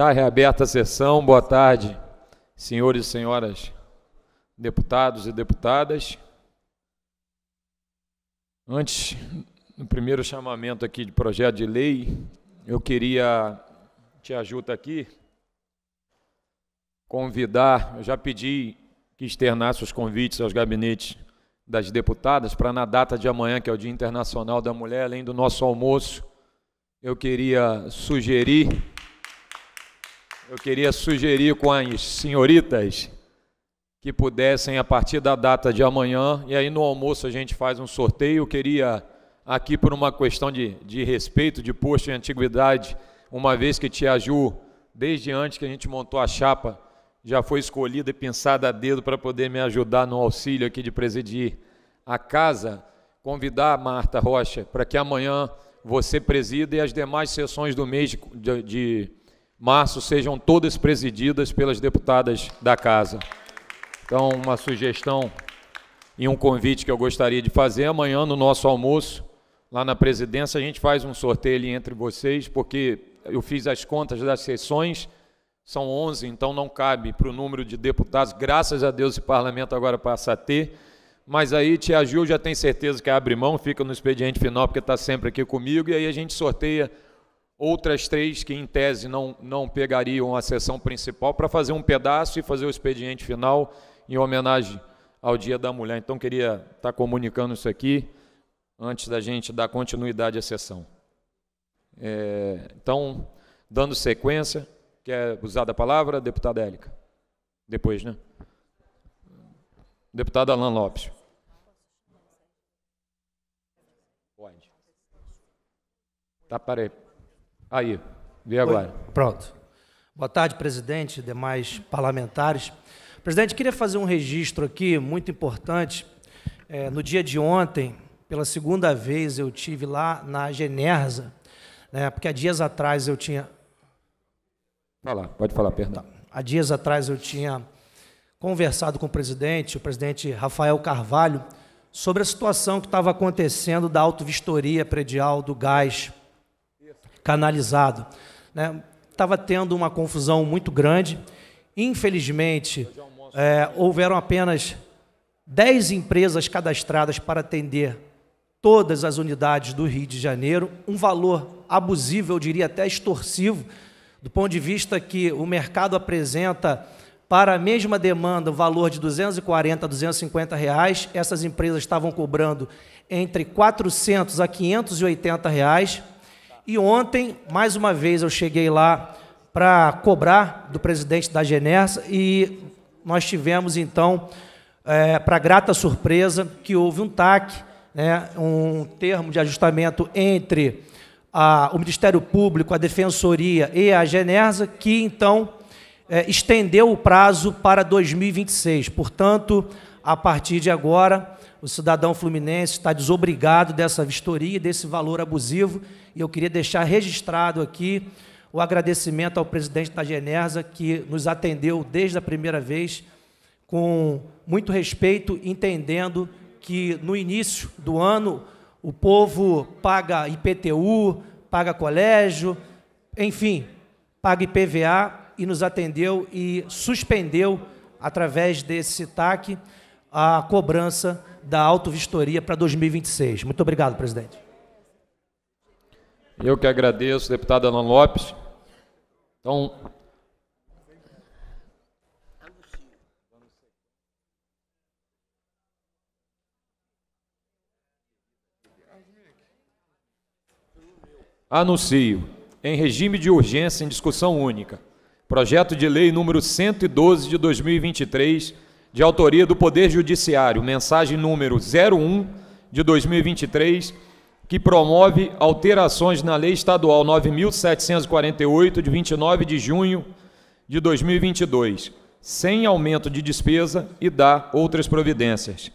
Está reaberta a sessão. Boa tarde, senhores e senhoras deputados e deputadas. Antes do primeiro chamamento aqui de projeto de lei, eu queria te ajudar aqui convidar, eu já pedi que externasse os convites aos gabinetes das deputadas para na data de amanhã, que é o Dia Internacional da Mulher, além do nosso almoço, eu queria sugerir eu queria sugerir com as senhoritas que pudessem, a partir da data de amanhã, e aí no almoço a gente faz um sorteio. Eu queria, aqui por uma questão de, de respeito, de posto de antiguidade, uma vez que Tia Ju, desde antes que a gente montou a chapa, já foi escolhida e pensada a dedo para poder me ajudar no auxílio aqui de presidir a casa, convidar a Marta Rocha para que amanhã você presida e as demais sessões do mês de, de março sejam todas presididas pelas deputadas da casa. Então, uma sugestão e um convite que eu gostaria de fazer amanhã no nosso almoço, lá na presidência, a gente faz um sorteio entre vocês, porque eu fiz as contas das sessões, são 11, então não cabe para o número de deputados, graças a Deus o parlamento agora passa a ter, mas aí Tia Gil já tem certeza que abre mão, fica no expediente final, porque está sempre aqui comigo, e aí a gente sorteia outras três que, em tese, não, não pegariam a sessão principal, para fazer um pedaço e fazer o expediente final em homenagem ao Dia da Mulher. Então, queria estar tá comunicando isso aqui antes da gente dar continuidade à sessão. É, então, dando sequência, quer usar da palavra, deputada Élica? Depois, né? Deputado Alain Lopes. Pode. Tá, parei. Aí, vê agora. Oi, pronto. Boa tarde, presidente, demais parlamentares. Presidente, queria fazer um registro aqui muito importante. É, no dia de ontem, pela segunda vez, eu tive lá na Genersa, né, porque há dias atrás eu tinha. Falar, pode falar, perdão. Tá. Há dias atrás eu tinha conversado com o presidente, o presidente Rafael Carvalho, sobre a situação que estava acontecendo da autovistoria predial do gás canalizado. Estava né? tendo uma confusão muito grande. Infelizmente, é, houveram apenas 10 empresas cadastradas para atender todas as unidades do Rio de Janeiro, um valor abusivo, eu diria até extorsivo, do ponto de vista que o mercado apresenta para a mesma demanda o valor de 240 a 250 reais, essas empresas estavam cobrando entre 400 a 580 reais. E ontem, mais uma vez, eu cheguei lá para cobrar do presidente da Genersa e nós tivemos, então, é, para grata surpresa, que houve um TAC, né, um termo de ajustamento entre a, o Ministério Público, a Defensoria e a Genersa, que, então, é, estendeu o prazo para 2026. Portanto, a partir de agora, o cidadão fluminense está desobrigado dessa vistoria, desse valor abusivo, e eu queria deixar registrado aqui o agradecimento ao presidente da Genersa, que nos atendeu desde a primeira vez com muito respeito, entendendo que no início do ano o povo paga IPTU, paga colégio, enfim, paga IPVA e nos atendeu e suspendeu através desse TAC a cobrança da autovistoria para 2026. Muito obrigado, presidente. Eu que agradeço, deputado Alan Lopes. Então, Anuncio, em regime de urgência em discussão única, projeto de lei número 112 de 2023 de autoria do Poder Judiciário, mensagem número 01 de 2023, que promove alterações na Lei Estadual 9748 de 29 de junho de 2022, sem aumento de despesa e dá outras providências.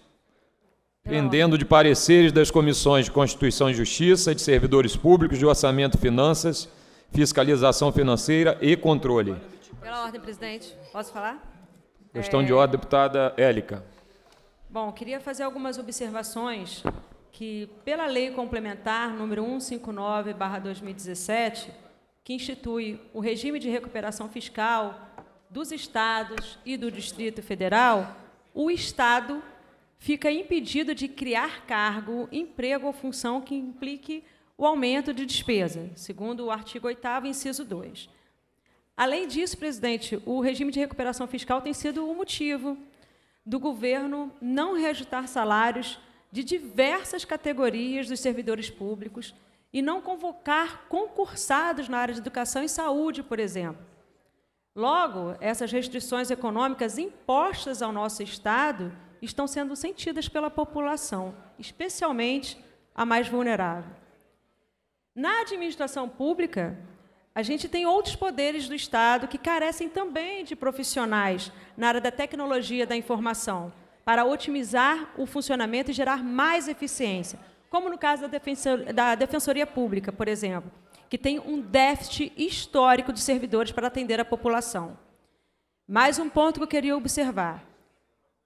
Pendendo de pareceres das comissões de Constituição e Justiça, de Servidores Públicos, de Orçamento e Finanças, Fiscalização Financeira e Controle. Pela ordem, presidente. Posso falar? Questão de ordem, deputada Élica. Bom, queria fazer algumas observações que, pela Lei Complementar número 159/2017, que institui o regime de recuperação fiscal dos estados e do Distrito Federal, o estado fica impedido de criar cargo, emprego ou função que implique o aumento de despesa, segundo o artigo 8 inciso 2. Além disso, presidente, o regime de recuperação fiscal tem sido o motivo do governo não reajustar salários de diversas categorias dos servidores públicos e não convocar concursados na área de educação e saúde, por exemplo. Logo, essas restrições econômicas impostas ao nosso Estado estão sendo sentidas pela população, especialmente a mais vulnerável. Na administração pública, a gente tem outros poderes do Estado que carecem também de profissionais na área da tecnologia da informação, para otimizar o funcionamento e gerar mais eficiência, como no caso da, Defensoria, da Defensoria Pública, por exemplo, que tem um déficit histórico de servidores para atender a população. Mais um ponto que eu queria observar.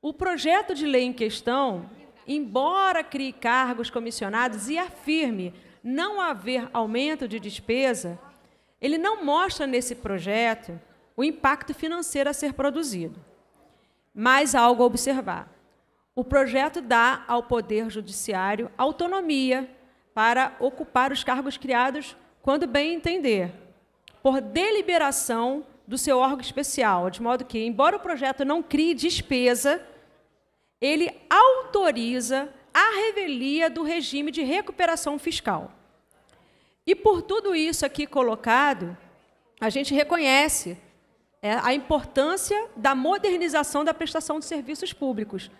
O projeto de lei em questão, embora crie cargos comissionados e afirme não haver aumento de despesa, ele não mostra nesse projeto o impacto financeiro a ser produzido. Mas algo a observar. O projeto dá ao Poder Judiciário autonomia para ocupar os cargos criados quando bem entender, por deliberação do seu órgão especial, de modo que, embora o projeto não crie despesa, ele autoriza a revelia do regime de recuperação fiscal. E por tudo isso aqui colocado, a gente reconhece é, a importância da modernização da prestação de serviços públicos.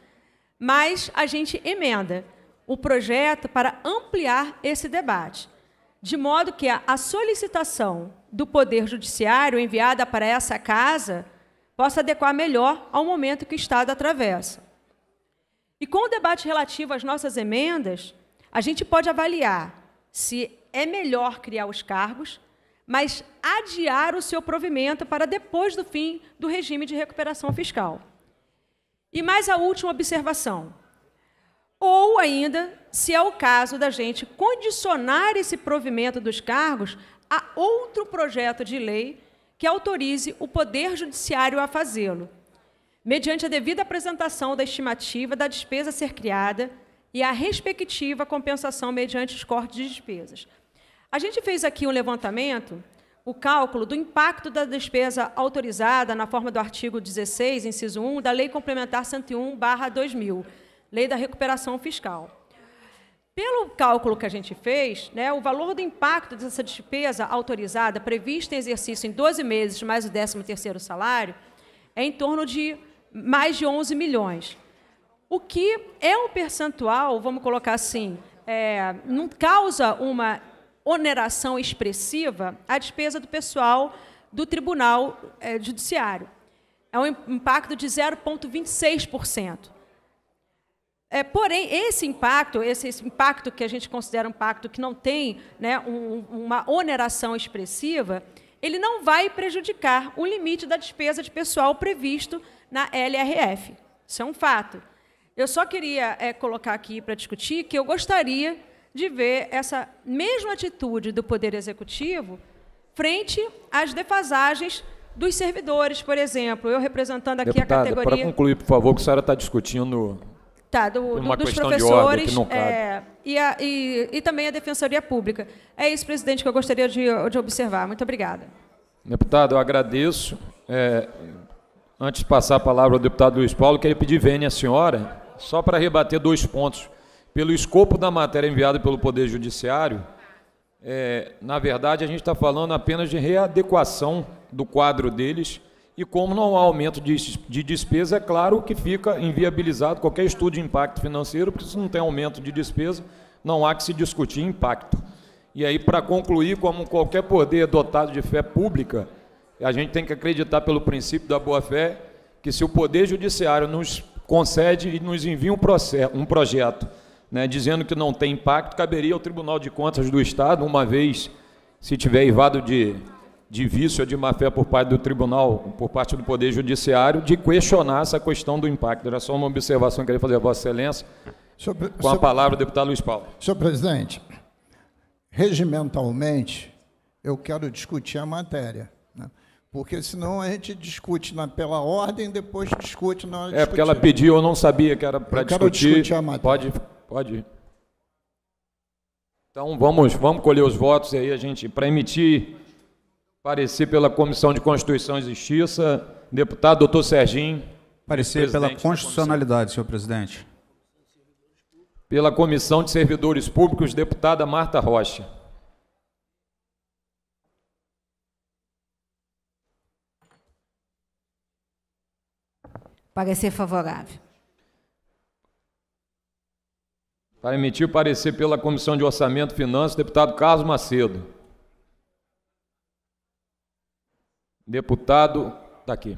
Mas a gente emenda o projeto para ampliar esse debate, de modo que a solicitação do Poder Judiciário enviada para essa casa possa adequar melhor ao momento que o Estado atravessa. E com o debate relativo às nossas emendas, a gente pode avaliar se é melhor criar os cargos, mas adiar o seu provimento para depois do fim do regime de recuperação fiscal. E mais a última observação. Ou ainda, se é o caso da gente condicionar esse provimento dos cargos a outro projeto de lei que autorize o Poder Judiciário a fazê-lo, mediante a devida apresentação da estimativa da despesa a ser criada e a respectiva compensação mediante os cortes de despesas. A gente fez aqui um levantamento, o cálculo do impacto da despesa autorizada na forma do artigo 16, inciso 1, da Lei Complementar 101/2000, Lei da Recuperação Fiscal. Pelo cálculo que a gente fez, né, o valor do impacto dessa despesa autorizada prevista em exercício em 12 meses mais o 13º salário é em torno de mais de 11 milhões. O que é um percentual, vamos colocar assim, é, não causa uma oneração expressiva à despesa do pessoal do Tribunal é, Judiciário. É um impacto de 0,26%. É, porém, esse impacto, esse, esse, impacto que a gente considera um impacto que não tem né, um, uma oneração expressiva, ele não vai prejudicar o limite da despesa de pessoal previsto na LRF. Isso é um fato. Eu só queria é, colocar aqui para discutir que eu gostaria de ver essa mesma atitude do Poder Executivo frente às defasagens dos servidores, por exemplo. Eu representando aqui Deputada, a categoria. Para concluir, por favor, que a senhora está discutindo. Tá, do, do, dos professores é, e, a, e, e, também a Defensoria Pública. É isso, presidente, que eu gostaria de, de observar. Muito obrigada. Deputado, eu agradeço. É, antes de passar a palavra ao deputado Luiz Paulo, queria pedir vênia à senhora, só para rebater dois pontos pelo escopo da matéria enviada pelo Poder Judiciário, é, na verdade a gente está falando apenas de readequação do quadro deles e como não há aumento de, de despesa, é claro que fica inviabilizado qualquer estudo de impacto financeiro, porque se não tem aumento de despesa, não há que se discutir impacto. E aí, para concluir, como qualquer poder dotado de fé pública, a gente tem que acreditar pelo princípio da boa-fé que se o Poder Judiciário nos concede e nos envia um, processo, um projeto né, dizendo que não tem impacto, caberia ao Tribunal de Contas do Estado, uma vez, se tiver evado de, de vício ou de má-fé por parte do Tribunal, por parte do Poder Judiciário, de questionar essa questão do impacto. Era só uma observação que eu queria fazer a Vossa Excelência. com a palavra, deputado Luiz Paulo. Senhor presidente, regimentalmente, eu quero discutir a matéria. Né? Porque senão a gente discute na, pela ordem, depois discute na hora de É, discutir. porque ela pediu, eu não sabia que era para discutir. discutir a matéria. Pode Pode ir. Então vamos, vamos colher os votos aí, a gente, para emitir parecer pela Comissão de Constituição e Justiça, deputado doutor Serginho. Parecer pela constitucionalidade, senhor presidente. Pela Comissão de Servidores Públicos, deputada Marta Rocha. Parecer favorável. Para emitir parecer pela Comissão de Orçamento e Finanças, deputado Carlos Macedo. Deputado, está aqui.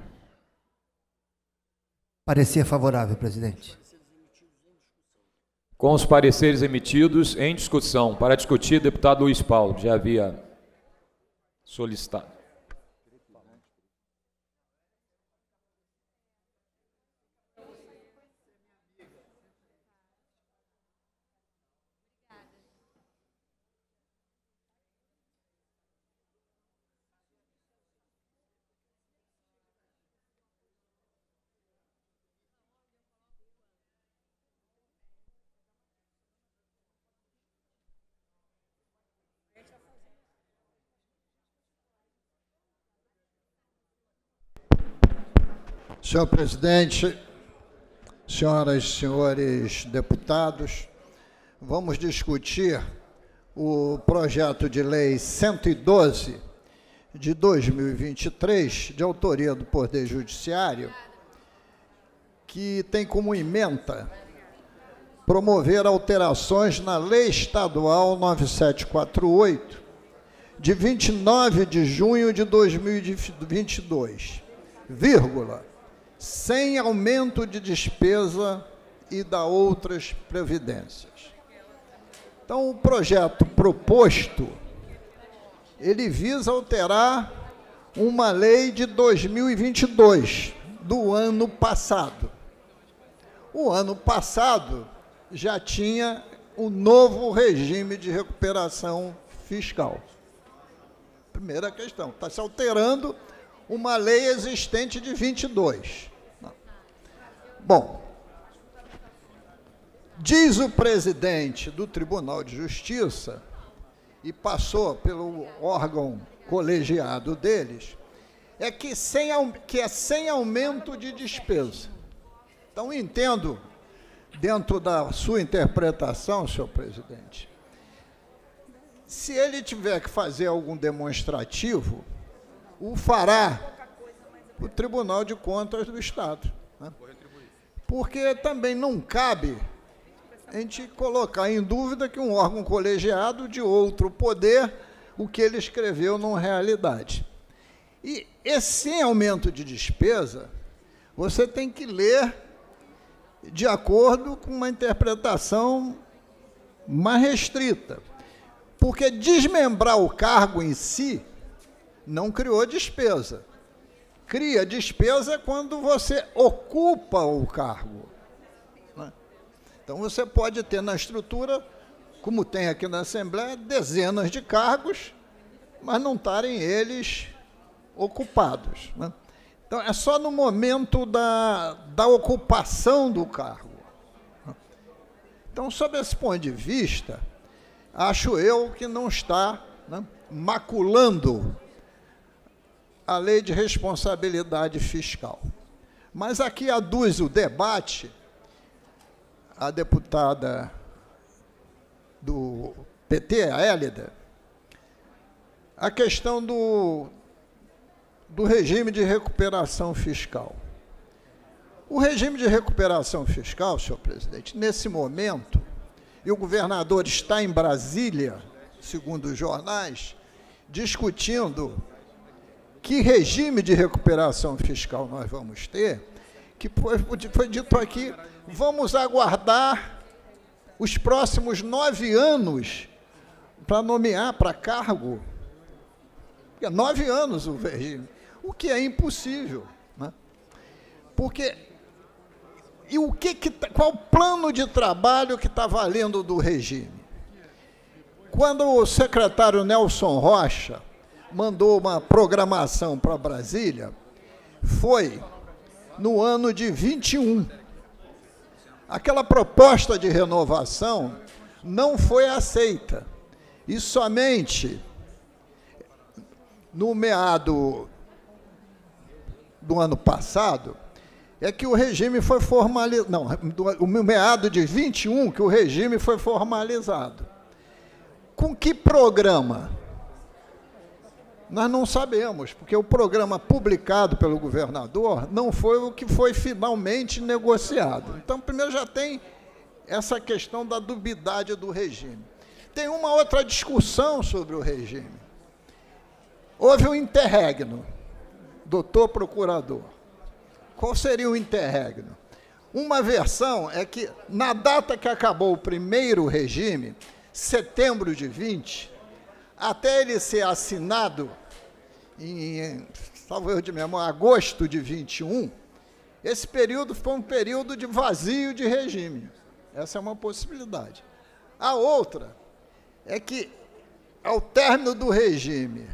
Parecer favorável, presidente. Com os pareceres emitidos em discussão. Para discutir, deputado Luiz Paulo, já havia solicitado. Senhor presidente, senhoras e senhores deputados, vamos discutir o projeto de lei 112 de 2023, de autoria do Poder Judiciário, que tem como emenda promover alterações na Lei Estadual 9748, de 29 de junho de 2022, vírgula, sem aumento de despesa e da outras previdências. Então, o projeto proposto, ele visa alterar uma lei de 2022, do ano passado. O ano passado já tinha o novo regime de recuperação fiscal. Primeira questão, está se alterando uma lei existente de 22. Bom, diz o presidente do Tribunal de Justiça, e passou pelo órgão colegiado deles, é que, sem, que é sem aumento de despesa. Então, entendo, dentro da sua interpretação, senhor presidente, se ele tiver que fazer algum demonstrativo, o fará o Tribunal de Contas do Estado porque também não cabe a gente colocar em dúvida que um órgão colegiado de outro poder o que ele escreveu não realidade. E esse aumento de despesa, você tem que ler de acordo com uma interpretação mais restrita. Porque desmembrar o cargo em si não criou despesa cria despesa quando você ocupa o cargo. Né? Então você pode ter na estrutura, como tem aqui na Assembleia, dezenas de cargos, mas não estarem eles ocupados. Né? Então é só no momento da, da ocupação do cargo. Né? Então, sob esse ponto de vista, acho eu que não está né, maculando a lei de responsabilidade fiscal. Mas aqui aduz o debate a deputada do PT, a Hélida, a questão do, do regime de recuperação fiscal. O regime de recuperação fiscal, senhor presidente, nesse momento, e o governador está em Brasília, segundo os jornais, discutindo que regime de recuperação fiscal nós vamos ter, que foi, foi dito aqui, vamos aguardar os próximos nove anos para nomear para cargo. É nove anos o regime, o que é impossível. Né? Porque e o que, que tá, qual o plano de trabalho que está valendo do regime? Quando o secretário Nelson Rocha mandou uma programação para Brasília foi no ano de 21. Aquela proposta de renovação não foi aceita. E somente no meado do ano passado é que o regime foi formalizado, não, no meado de 21 que o regime foi formalizado. Com que programa? Nós não sabemos, porque o programa publicado pelo governador não foi o que foi finalmente negociado. Então, primeiro já tem essa questão da dubidade do regime. Tem uma outra discussão sobre o regime. Houve um interregno, doutor procurador. Qual seria o interregno? Uma versão é que, na data que acabou o primeiro regime, setembro de 20, até ele ser assinado em, salvo eu de memória, agosto de 21, esse período foi um período de vazio de regime. Essa é uma possibilidade. A outra é que, ao término do regime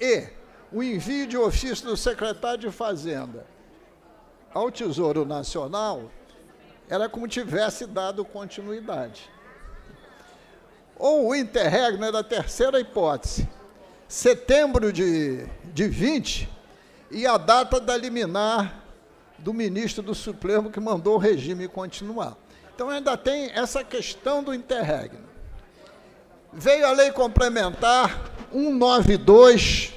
e o envio de ofício do secretário de Fazenda ao Tesouro Nacional, era como tivesse dado continuidade. Ou o interregno é da terceira hipótese, setembro de, de 20 e a data da liminar do ministro do Supremo que mandou o regime continuar. Então ainda tem essa questão do interregno. Veio a lei complementar 192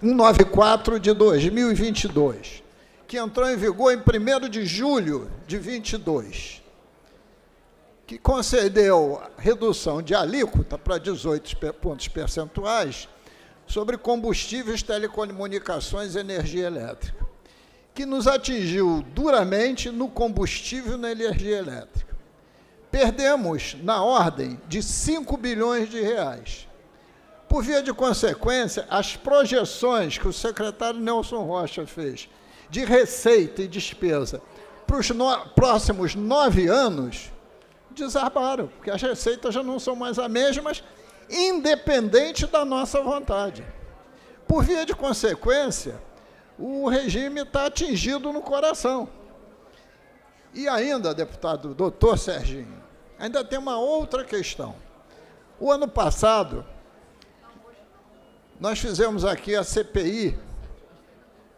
194 de 2022, que entrou em vigor em 1 de julho de 2022 que concedeu redução de alíquota para 18 pontos percentuais sobre combustíveis, telecomunicações e energia elétrica, que nos atingiu duramente no combustível e na energia elétrica. Perdemos na ordem de 5 bilhões de reais. Por via de consequência, as projeções que o secretário Nelson Rocha fez de receita e despesa para os no próximos nove anos desabaram, porque as receitas já não são mais as mesmas, independente da nossa vontade. Por via de consequência, o regime está atingido no coração. E ainda, deputado, doutor Serginho, ainda tem uma outra questão. O ano passado, nós fizemos aqui a CPI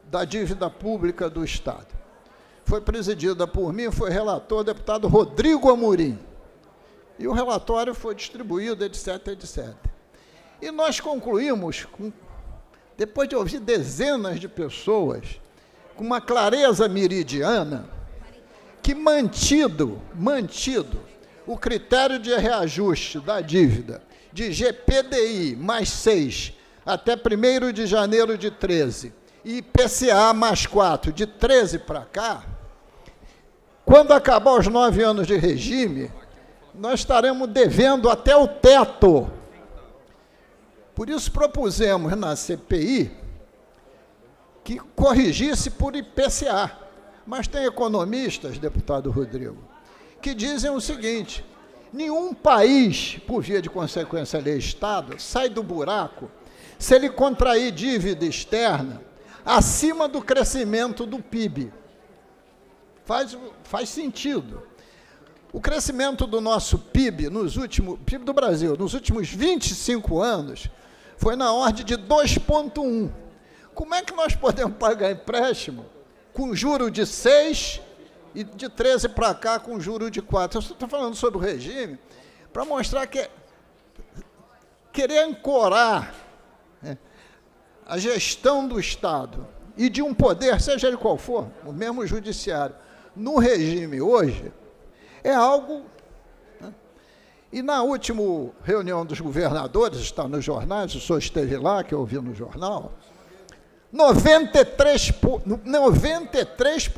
da dívida pública do Estado foi presidida por mim, foi relator, o deputado Rodrigo Amorim. E o relatório foi distribuído, etc, etc. E nós concluímos, com, depois de ouvir dezenas de pessoas, com uma clareza meridiana, que mantido, mantido, o critério de reajuste da dívida de GPDI mais 6 até 1 de janeiro de 13 e PCA mais 4 de 13 para cá, quando acabar os nove anos de regime, nós estaremos devendo até o teto. Por isso propusemos na CPI que corrigisse por IPCA. Mas tem economistas, deputado Rodrigo, que dizem o seguinte: nenhum país, por via de consequência, lei Estado, sai do buraco se ele contrair dívida externa acima do crescimento do PIB faz, faz sentido. O crescimento do nosso PIB nos últimos PIB do Brasil nos últimos 25 anos foi na ordem de 2.1. Como é que nós podemos pagar empréstimo com juro de 6 e de 13 para cá com juro de 4? Eu estou falando sobre o regime para mostrar que é querer ancorar né, a gestão do Estado e de um poder, seja ele qual for, o mesmo judiciário, no regime hoje é algo. Né? E na última reunião dos governadores, está nos jornais, o senhor esteve lá, que eu ouvi no jornal, 93%, 93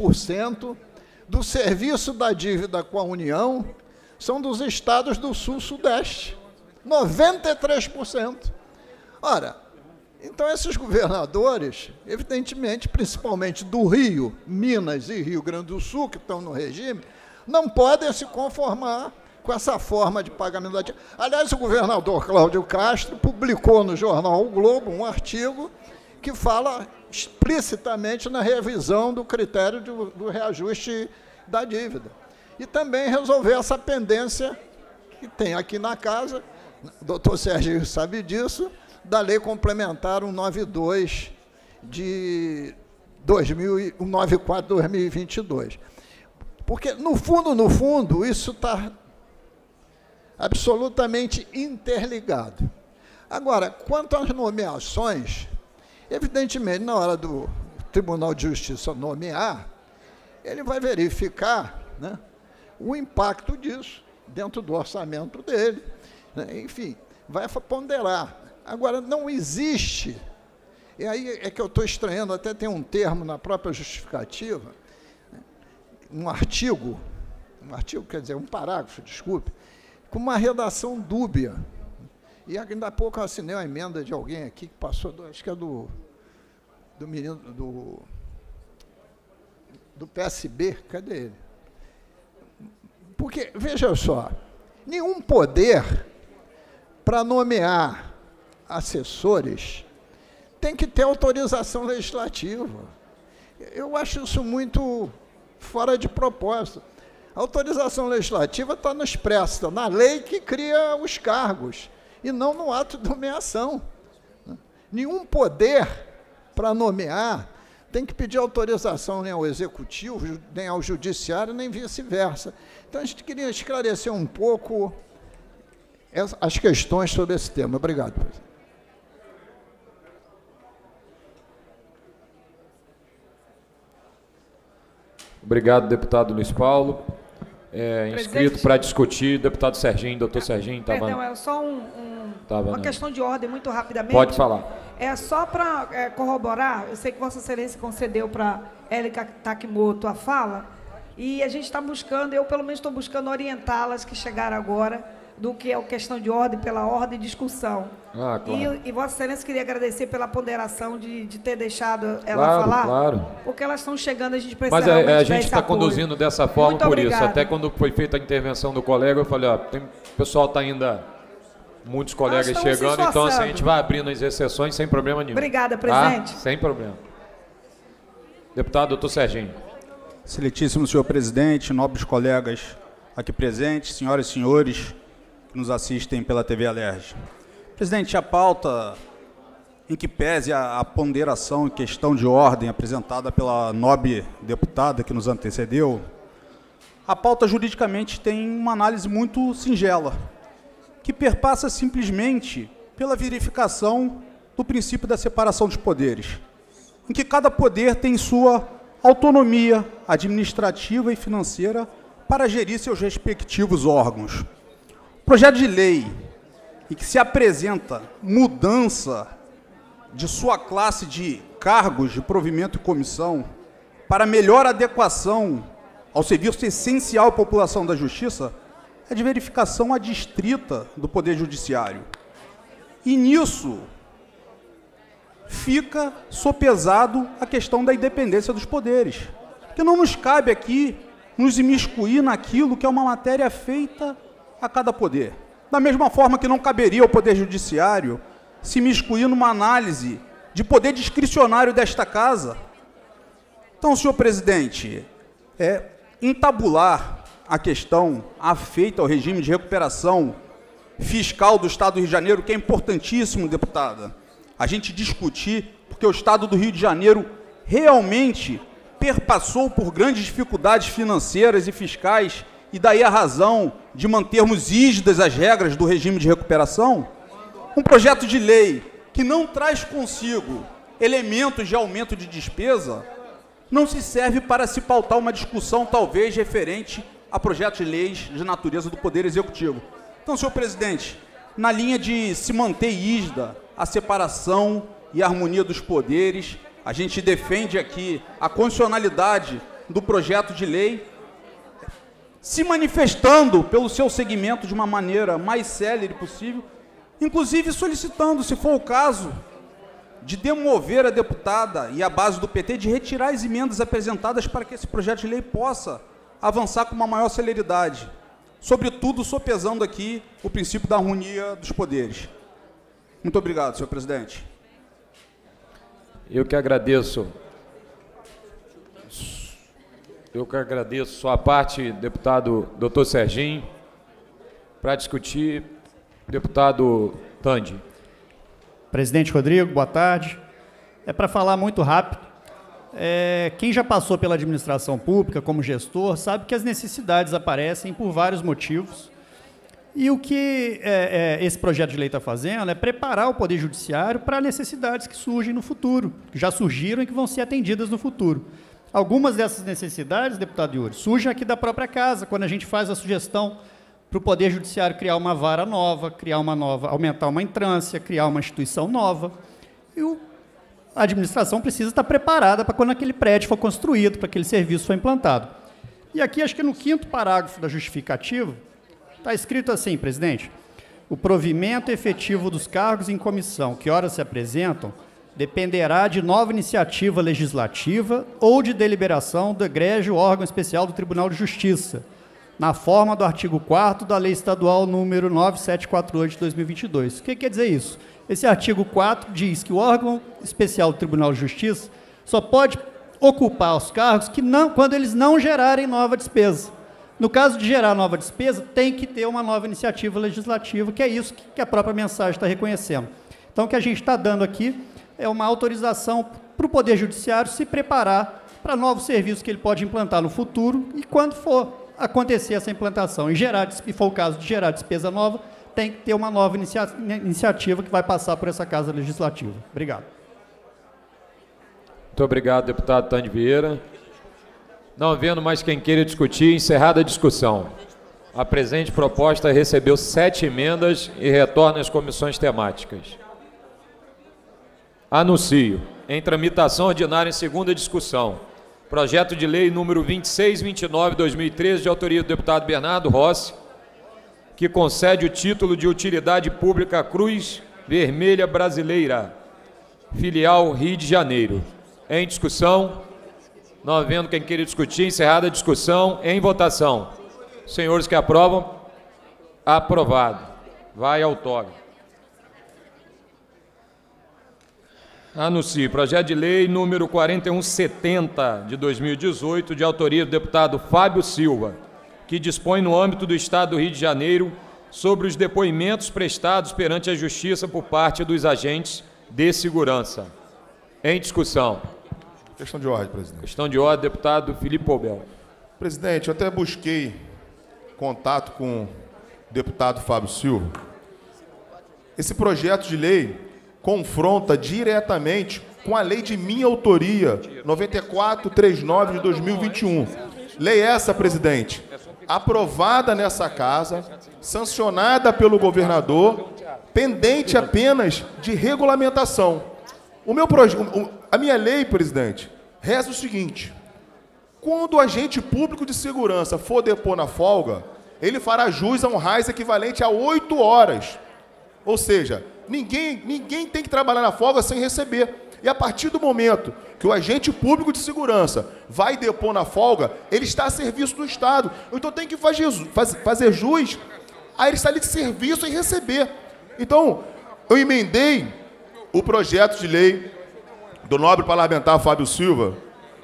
do serviço da dívida com a União são dos estados do Sul-Sudeste. 93%. Ora, então, esses governadores, evidentemente, principalmente do Rio, Minas e Rio Grande do Sul, que estão no regime, não podem se conformar com essa forma de pagamento da dívida. Aliás, o governador Cláudio Castro publicou no jornal O Globo um artigo que fala explicitamente na revisão do critério do, do reajuste da dívida. E também resolver essa pendência que tem aqui na casa, o doutor Sérgio sabe disso, da Lei Complementar 192 de 2094-2022. Porque, no fundo, no fundo, isso está absolutamente interligado. Agora, quanto às nomeações, evidentemente, na hora do Tribunal de Justiça nomear, ele vai verificar né, o impacto disso dentro do orçamento dele. Né, enfim, vai ponderar Agora, não existe. E aí é que eu estou estranhando, até tem um termo na própria justificativa, um artigo, um artigo quer dizer, um parágrafo, desculpe, com uma redação dúbia. E ainda há pouco eu assinei uma emenda de alguém aqui que passou, do, acho que é do, do menino, do, do PSB, cadê ele? Porque, veja só, nenhum poder para nomear assessores, tem que ter autorização legislativa. Eu acho isso muito fora de propósito. A autorização legislativa está no expresso, na lei que cria os cargos, e não no ato de nomeação. Nenhum poder para nomear tem que pedir autorização nem ao executivo, nem ao judiciário, nem vice-versa. Então a gente queria esclarecer um pouco as questões sobre esse tema. Obrigado, presidente. Obrigado, deputado Luiz Paulo. É, inscrito para discutir, deputado Serginho, doutor ah, Serginho. Tava... Tá perdão, é só um, um, tava tá uma questão de ordem, muito rapidamente. Pode falar. É só para é, corroborar, eu sei que Vossa Excelência concedeu para Érica Takimoto a fala, e a gente está buscando, eu pelo menos estou buscando orientá-las que chegaram agora, do que é a questão de ordem pela ordem e discussão. Ah, claro. e, e Vossa Excelência queria agradecer pela ponderação de, de ter deixado ela claro, falar. Claro. Porque elas estão chegando, a gente precisa Mas é, é, a, a gente está conduzindo dessa forma Muito por isso. Até quando foi feita a intervenção do colega, eu falei, ó, tem, o pessoal está ainda. Muitos colegas chegando, então assim, a gente vai abrindo as exceções sem problema nenhum. Obrigada, tá? presidente. Tá? Sem problema. Deputado doutor Serginho. Excelentíssimo senhor presidente, nobres colegas aqui presentes, senhoras e senhores, que nos assistem pela TV Alerj. Presidente, a pauta em que pese a, a ponderação em questão de ordem apresentada pela nobre deputada que nos antecedeu, a pauta juridicamente tem uma análise muito singela, que perpassa simplesmente pela verificação do princípio da separação dos poderes, em que cada poder tem sua autonomia administrativa e financeira para gerir seus respectivos órgãos projeto de lei em que se apresenta mudança de sua classe de cargos de provimento e comissão para melhor adequação ao serviço essencial à população da justiça é de verificação adstrita do Poder Judiciário. E nisso fica sopesado a questão da independência dos poderes. Porque não nos cabe aqui nos imiscuir naquilo que é uma matéria feita a cada poder. Da mesma forma que não caberia ao Poder Judiciário se miscuir numa análise de poder discricionário desta casa. Então, senhor presidente, é, entabular a questão afeita ao regime de recuperação fiscal do Estado do Rio de Janeiro, que é importantíssimo, deputada, a gente discutir, porque o Estado do Rio de Janeiro realmente perpassou por grandes dificuldades financeiras e fiscais e daí a razão de mantermos rígidas as regras do regime de recuperação, um projeto de lei que não traz consigo elementos de aumento de despesa, não se serve para se pautar uma discussão, talvez, referente a projetos de leis de natureza do Poder Executivo. Então, senhor presidente, na linha de se manter ígida a separação e a harmonia dos poderes, a gente defende aqui a constitucionalidade do projeto de lei se manifestando pelo seu segmento de uma maneira mais célere possível, inclusive solicitando, se for o caso, de demover a deputada e a base do PT de retirar as emendas apresentadas para que esse projeto de lei possa avançar com uma maior celeridade, sobretudo sopesando aqui o princípio da harmonia dos poderes. Muito obrigado, senhor presidente. Eu que agradeço eu que agradeço sua parte, deputado doutor Serginho, para discutir, deputado Tandi. Presidente Rodrigo, boa tarde. É para falar muito rápido. É, quem já passou pela administração pública como gestor sabe que as necessidades aparecem por vários motivos. E o que é, é, esse projeto de lei está fazendo é preparar o Poder Judiciário para necessidades que surgem no futuro, que já surgiram e que vão ser atendidas no futuro. Algumas dessas necessidades, deputado Yuri, surgem aqui da própria casa, quando a gente faz a sugestão para o Poder Judiciário criar uma vara nova, criar uma nova, aumentar uma entrância, criar uma instituição nova. E o, a administração precisa estar preparada para quando aquele prédio for construído, para aquele serviço for implantado. E aqui, acho que no quinto parágrafo da justificativa, está escrito assim, presidente, o provimento efetivo dos cargos em comissão que ora se apresentam dependerá de nova iniciativa legislativa ou de deliberação do egrégio órgão especial do Tribunal de Justiça, na forma do artigo 4 da Lei Estadual número 9748 de 2022. O que quer dizer isso? Esse artigo 4 diz que o órgão especial do Tribunal de Justiça só pode ocupar os cargos que não, quando eles não gerarem nova despesa. No caso de gerar nova despesa, tem que ter uma nova iniciativa legislativa, que é isso que a própria mensagem está reconhecendo. Então, o que a gente está dando aqui é uma autorização para o Poder Judiciário se preparar para novos serviços que ele pode implantar no futuro e quando for acontecer essa implantação e gerar, e for o caso de gerar despesa nova, tem que ter uma nova inicia iniciativa que vai passar por essa Casa Legislativa. Obrigado. Muito obrigado, deputado Tânia Vieira. Não havendo mais quem queira discutir, encerrada a discussão. A presente proposta recebeu sete emendas e retorna às comissões temáticas. Anuncio. Em tramitação ordinária em segunda discussão. Projeto de lei número 2629-2013, de autoria do deputado Bernardo Rossi, que concede o título de utilidade pública Cruz Vermelha Brasileira, filial Rio de Janeiro. Em discussão. Não havendo quem queira discutir, encerrada a discussão. Em votação. Senhores que aprovam, aprovado. Vai ao toque. Anuncio. Projeto de lei número 4170 de 2018, de autoria do deputado Fábio Silva, que dispõe no âmbito do Estado do Rio de Janeiro sobre os depoimentos prestados perante a Justiça por parte dos agentes de segurança. Em discussão. Questão de ordem, presidente. Questão de ordem, deputado Filipe Obel. Presidente, eu até busquei contato com o deputado Fábio Silva. Esse projeto de lei confronta diretamente com a lei de minha autoria, 9439 de 2021. Lei essa, presidente, aprovada nessa casa, sancionada pelo governador, pendente apenas de regulamentação. O meu projeto, a minha lei, presidente, reza o seguinte: quando o agente público de segurança for depor na folga, ele fará jus a um RAIS equivalente a oito horas. Ou seja, Ninguém, ninguém tem que trabalhar na folga sem receber. E a partir do momento que o agente público de segurança vai depor na folga, ele está a serviço do Estado. Então tem que fazer, fazer jus a ele estar ali de serviço e receber. Então, eu emendei o projeto de lei do nobre parlamentar Fábio Silva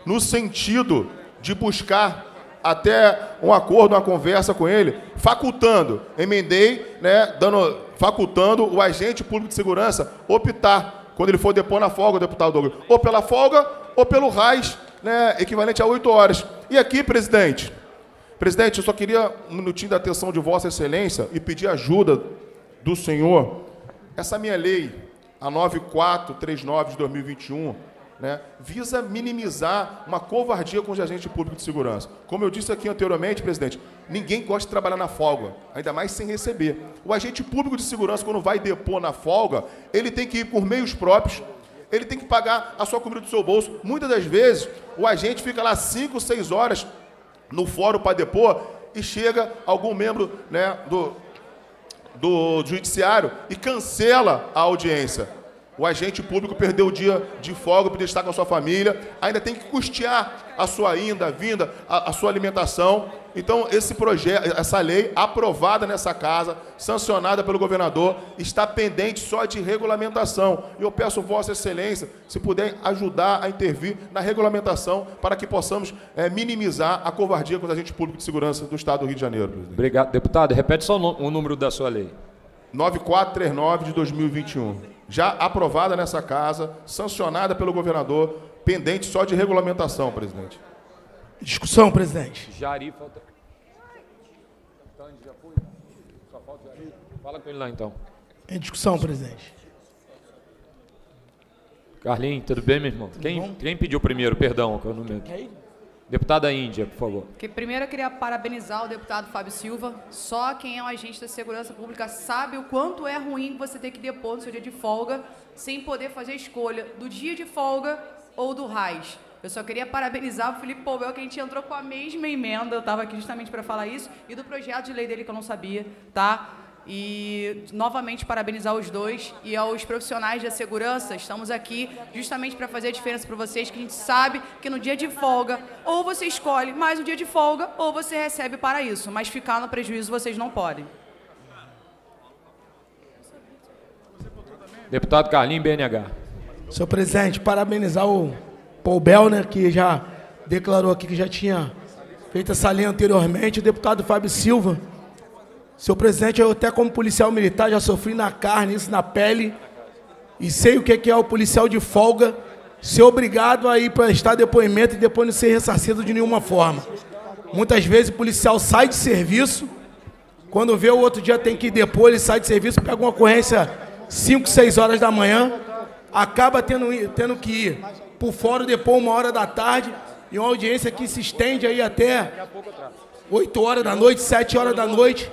no sentido de buscar até um acordo, uma conversa com ele, facultando, emendei, né, dando facultando o agente público de segurança optar, quando ele for depor na folga, deputado Douglas, ou pela folga ou pelo RAIS, né, equivalente a oito horas. E aqui, presidente, presidente, eu só queria um minutinho da atenção de Vossa Excelência e pedir ajuda do senhor. Essa minha lei, a 9439 de 2021, né, visa minimizar uma covardia com os agentes públicos público de segurança. Como eu disse aqui anteriormente, presidente, ninguém gosta de trabalhar na folga, ainda mais sem receber. O agente público de segurança, quando vai depor na folga, ele tem que ir por meios próprios, ele tem que pagar a sua comida do seu bolso. Muitas das vezes, o agente fica lá cinco, seis horas no fórum para depor e chega algum membro né, do, do judiciário e cancela a audiência. O agente público perdeu o dia de folga, para estar com a sua família, ainda tem que custear a sua inda, a vinda, a, a sua alimentação. Então, esse projeto, essa lei aprovada nessa casa, sancionada pelo governador, está pendente só de regulamentação. E eu peço Vossa Excelência, se puder ajudar a intervir na regulamentação para que possamos é, minimizar a covardia com os agentes públicos de segurança do Estado do Rio de Janeiro. Presidente. Obrigado, deputado. Repete só o número da sua lei. 9439 de 2021 já aprovada nessa casa, sancionada pelo governador, pendente só de regulamentação, presidente. Discussão, presidente. Jari, falta. já Fala com ele lá então. Em discussão, presidente. Carlinhos, tudo bem, meu irmão? quem, quem pediu primeiro? Perdão, que eu não me. Deputada Índia, por favor. Que primeiro eu queria parabenizar o deputado Fábio Silva. Só quem é um agente da segurança pública sabe o quanto é ruim você ter que depor no seu dia de folga sem poder fazer escolha do dia de folga ou do RAIS. Eu só queria parabenizar o Felipe Powell, que a gente entrou com a mesma emenda, eu estava aqui justamente para falar isso, e do projeto de lei dele que eu não sabia, tá? E novamente parabenizar os dois e aos profissionais da segurança. Estamos aqui justamente para fazer a diferença para vocês, que a gente sabe que no dia de folga, ou você escolhe mais um dia de folga, ou você recebe para isso. Mas ficar no prejuízo vocês não podem. Deputado Carlinho BNH. Senhor presidente, parabenizar o Paul Bel, né, que já declarou aqui que já tinha feito essa linha anteriormente, o deputado Fábio Silva seu presidente, eu até como policial militar já sofri na carne, isso na pele. E sei o é que é o policial de folga ser obrigado a ir prestar depoimento e depois não ser ressarcido de nenhuma forma. Muitas vezes o policial sai de serviço, quando vê o outro dia tem que ir depois, ele sai de serviço, pega uma ocorrência 5, 6 horas da manhã, acaba tendo, tendo que ir por fora depois uma hora da tarde, e uma audiência que se estende aí até 8 horas da noite, 7 horas da noite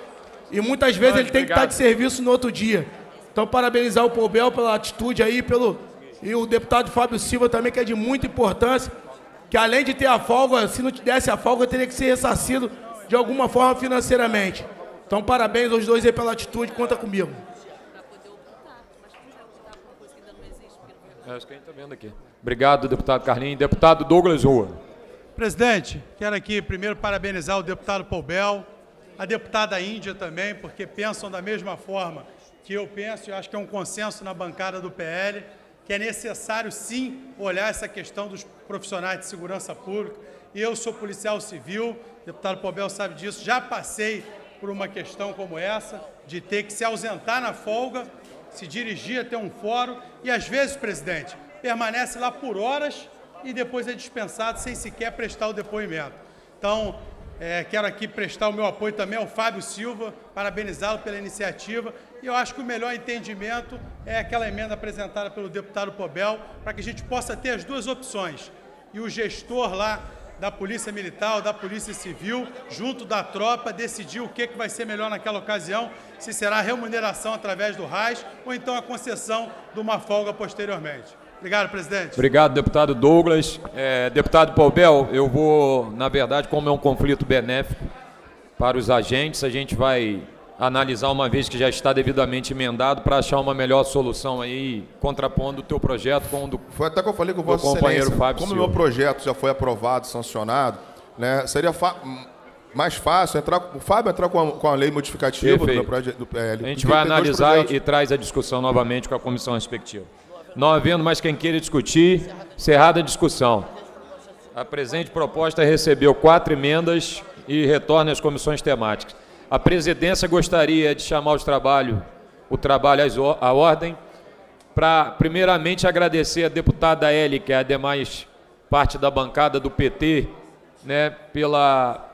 e muitas vezes ele tem que estar de serviço no outro dia. Então, parabenizar o Pobel pela atitude aí, pelo e o deputado Fábio Silva também, que é de muita importância, que além de ter a folga, se não tivesse a folga, teria que ser ressarcido de alguma forma financeiramente. Então, parabéns aos dois aí pela atitude, conta comigo. É que a gente tá vendo aqui. Obrigado, deputado Carlinhos. Deputado Douglas Rua. Presidente, quero aqui primeiro parabenizar o deputado Pobel, a deputada Índia também, porque pensam da mesma forma que eu penso, e acho que é um consenso na bancada do PL, que é necessário sim olhar essa questão dos profissionais de segurança pública. Eu sou policial civil, deputado Pobel sabe disso, já passei por uma questão como essa, de ter que se ausentar na folga, se dirigir até um fórum e, às vezes, presidente, permanece lá por horas e depois é dispensado sem sequer prestar o depoimento. Então, é, quero aqui prestar o meu apoio também ao Fábio Silva, parabenizá-lo pela iniciativa. E eu acho que o melhor entendimento é aquela emenda apresentada pelo deputado Pobel, para que a gente possa ter as duas opções. E o gestor lá da Polícia Militar, da Polícia Civil, junto da tropa, decidir o que, que vai ser melhor naquela ocasião, se será remuneração através do RAS ou então a concessão de uma folga posteriormente. Obrigado, presidente. Obrigado, deputado Douglas. É, deputado Paubel, eu vou, na verdade, como é um conflito benéfico para os agentes, a gente vai analisar uma vez que já está devidamente emendado para achar uma melhor solução aí, contrapondo o teu projeto com o do Foi até que eu falei com o vosso companheiro Fábio Como o meu projeto já foi aprovado, sancionado, né, seria mais fácil entrar, o Fábio entrar com a, com a lei modificativa Perfeito. do, projeto, do PL. A gente vai analisar e, e traz a discussão novamente com a comissão respectiva. Não havendo mais quem queira discutir, encerrada a discussão. A presente proposta recebeu quatro emendas e retorna às comissões temáticas. A presidência gostaria de chamar os trabalho, o trabalho à ordem para, primeiramente, agradecer a deputada L, que é a demais parte da bancada do PT, né, pela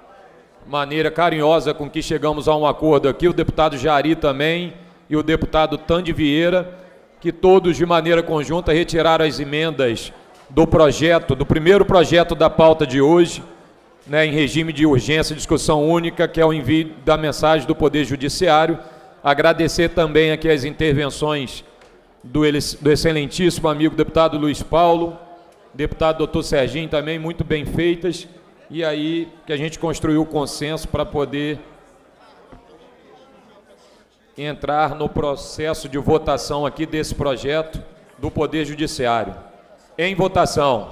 maneira carinhosa com que chegamos a um acordo aqui, o deputado Jari também e o deputado Tande Vieira que todos, de maneira conjunta, retiraram as emendas do projeto, do primeiro projeto da pauta de hoje, né, em regime de urgência, discussão única, que é o envio da mensagem do Poder Judiciário. Agradecer também aqui as intervenções do, do excelentíssimo amigo deputado Luiz Paulo, deputado doutor Serginho também, muito bem feitas, e aí que a gente construiu o consenso para poder entrar no processo de votação aqui desse projeto do Poder Judiciário. Em votação.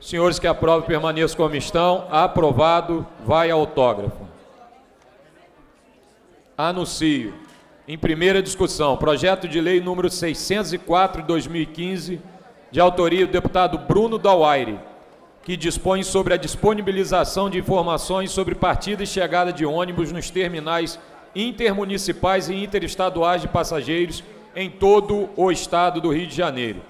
Senhores que aprovam, permaneçam como estão. Aprovado, vai autógrafo. Anuncio. Em primeira discussão, projeto de lei número 604 de 2015, de autoria do deputado Bruno Dauaire, que dispõe sobre a disponibilização de informações sobre partida e chegada de ônibus nos terminais intermunicipais e interestaduais de passageiros em todo o estado do Rio de Janeiro.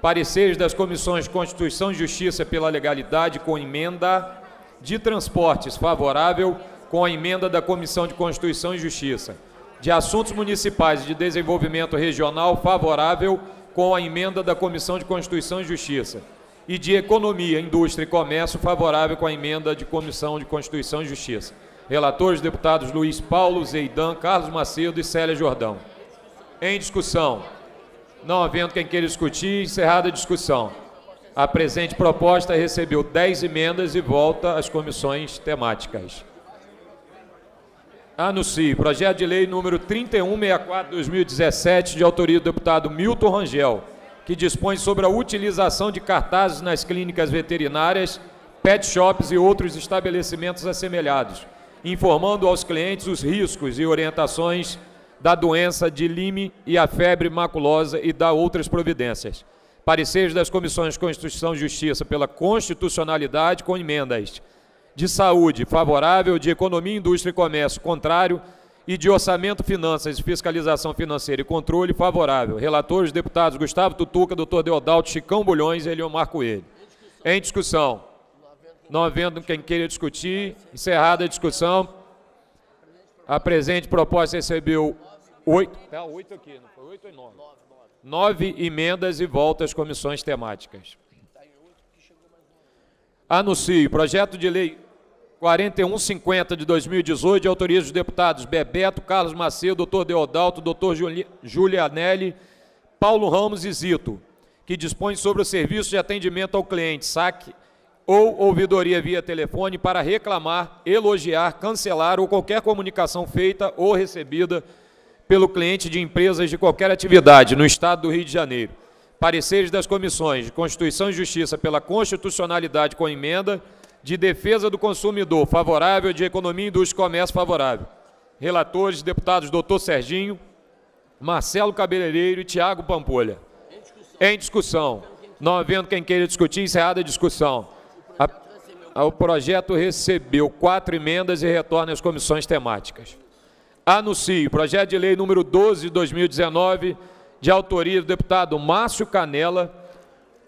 Pareceres das comissões Constituição e Justiça pela legalidade com emenda de transportes favorável com a emenda da Comissão de Constituição e Justiça. De Assuntos Municipais e de Desenvolvimento Regional favorável com a emenda da Comissão de Constituição e Justiça. E de Economia, Indústria e Comércio favorável com a emenda de Comissão de Constituição e Justiça. Relatores, deputados Luiz Paulo, Zeidan, Carlos Macedo e Célia Jordão. Em discussão. Não havendo quem queira discutir, encerrada a discussão. A presente proposta recebeu 10 emendas e volta às comissões temáticas. Anuncio. Projeto de lei número 3164-2017, de autoria do deputado Milton Rangel, que dispõe sobre a utilização de cartazes nas clínicas veterinárias, pet shops e outros estabelecimentos assemelhados, informando aos clientes os riscos e orientações da doença de Lyme e a febre maculosa e da outras providências. Pareceres das comissões Constituição e Justiça pela constitucionalidade com emendas de saúde favorável, de economia, indústria e comércio contrário e de orçamento, finanças, fiscalização financeira e controle favorável. Relatores, deputados Gustavo Tutuca, Dr. Deodalto Chicão Bulhões e Eliomar Coelho. Em discussão. Não havendo quem queira discutir, encerrada a discussão. A presente proposta recebeu oito. Tá oito aqui, não foi oito e nove. Nove emendas e volta às comissões temáticas. Anuncio. Projeto de lei 4150 de 2018 autoriza os deputados Bebeto, Carlos Macedo, doutor Deodalto, doutor Juli Julianelli, Paulo Ramos e Zito, que dispõe sobre o serviço de atendimento ao cliente, SAC, ou ouvidoria via telefone para reclamar, elogiar, cancelar ou qualquer comunicação feita ou recebida pelo cliente de empresas de qualquer atividade no Estado do Rio de Janeiro. Pareceres das comissões de Constituição e Justiça pela constitucionalidade com emenda, de defesa do consumidor favorável, de economia e indústria e comércio favorável. Relatores, deputados doutor Serginho, Marcelo Cabeleireiro e Tiago Pampolha. Em discussão. Não havendo quem queira discutir, encerrada a discussão o projeto recebeu quatro emendas e retorna às comissões temáticas. Anuncio, projeto de lei número 12 de 2019, de autoria do deputado Márcio Canela,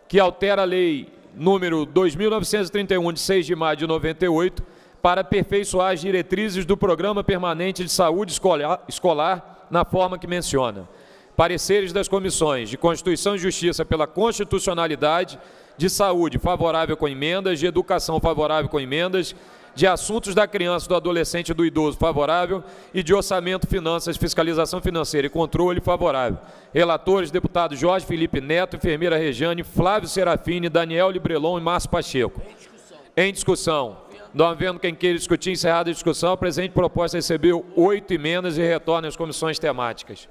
que altera a lei número 2931 de 6 de maio de 98 para aperfeiçoar as diretrizes do Programa Permanente de Saúde Escolar, escolar na forma que menciona. Pareceres das comissões de Constituição e Justiça pela constitucionalidade de saúde favorável com emendas, de educação favorável com emendas, de assuntos da criança, do adolescente e do idoso favorável e de orçamento, finanças, fiscalização financeira e controle favorável. Relatores, deputados Jorge Felipe Neto, enfermeira Rejane, Flávio Serafini, Daniel Librelon e Márcio Pacheco. Em discussão. Em discussão. Não havendo quem queira discutir, encerrada a discussão, a presente proposta é recebeu oito emendas e retorna às comissões temáticas.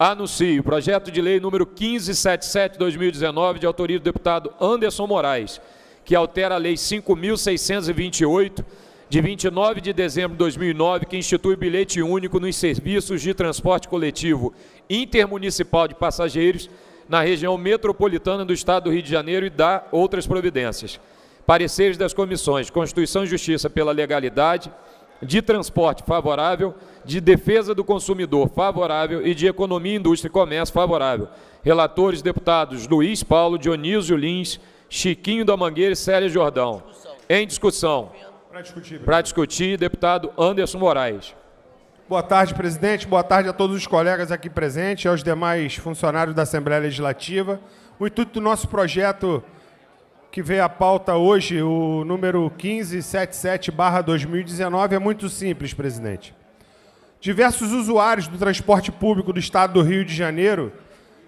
Anuncio o projeto de lei número 1577-2019, de autoria do deputado Anderson Moraes, que altera a Lei 5.628, de 29 de dezembro de 2009, que institui bilhete único nos serviços de transporte coletivo intermunicipal de passageiros na região metropolitana do Estado do Rio de Janeiro e dá outras providências. Pareceres das comissões Constituição e Justiça pela legalidade, de transporte favorável, de defesa do consumidor favorável e de economia, indústria e comércio favorável. Relatores, deputados Luiz Paulo, Dionísio Lins, Chiquinho da Mangueira e Célia Jordão. Em discussão. Para discutir, Para discutir, deputado Anderson Moraes. Boa tarde, presidente. Boa tarde a todos os colegas aqui presentes e aos demais funcionários da Assembleia Legislativa. O intuito do nosso projeto que vê a pauta hoje, o número 1577-2019, é muito simples, presidente. Diversos usuários do transporte público do estado do Rio de Janeiro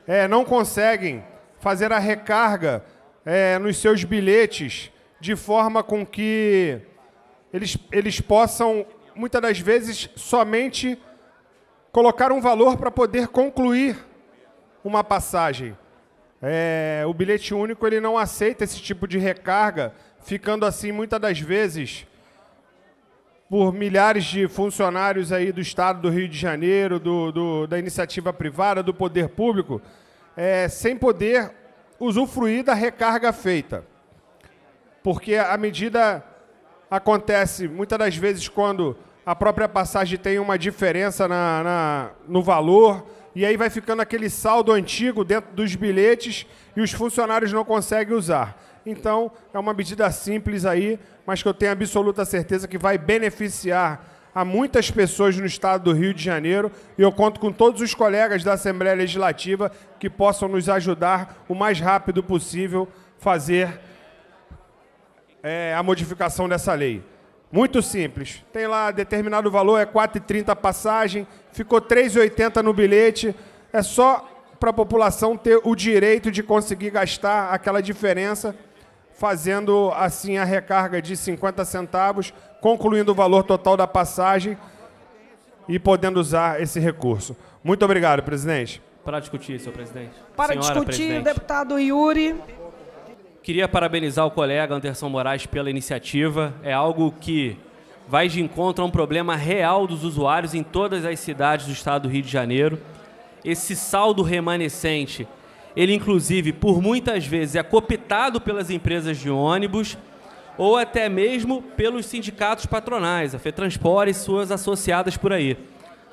é, não conseguem fazer a recarga é, nos seus bilhetes de forma com que eles, eles possam, muitas das vezes, somente colocar um valor para poder concluir uma passagem. É, o bilhete único ele não aceita esse tipo de recarga, ficando assim muitas das vezes por milhares de funcionários aí do Estado do Rio de Janeiro, do, do da iniciativa privada, do poder público, é, sem poder usufruir da recarga feita. Porque a medida acontece muitas das vezes quando a própria passagem tem uma diferença na, na no valor, e aí vai ficando aquele saldo antigo dentro dos bilhetes e os funcionários não conseguem usar. Então, é uma medida simples aí, mas que eu tenho absoluta certeza que vai beneficiar a muitas pessoas no estado do Rio de Janeiro e eu conto com todos os colegas da Assembleia Legislativa que possam nos ajudar o mais rápido possível fazer é, a modificação dessa lei. Muito simples. Tem lá determinado valor, é 4,30 a passagem, ficou 3,80 no bilhete. É só para a população ter o direito de conseguir gastar aquela diferença, fazendo assim a recarga de 50 centavos, concluindo o valor total da passagem e podendo usar esse recurso. Muito obrigado, presidente. Para discutir, senhor presidente. Para Senhora, discutir, presidente. deputado Yuri. Queria parabenizar o colega Anderson Moraes pela iniciativa. É algo que vai de encontro a um problema real dos usuários em todas as cidades do estado do Rio de Janeiro. Esse saldo remanescente, ele inclusive por muitas vezes é cooptado pelas empresas de ônibus ou até mesmo pelos sindicatos patronais, a FETranspor e suas associadas por aí.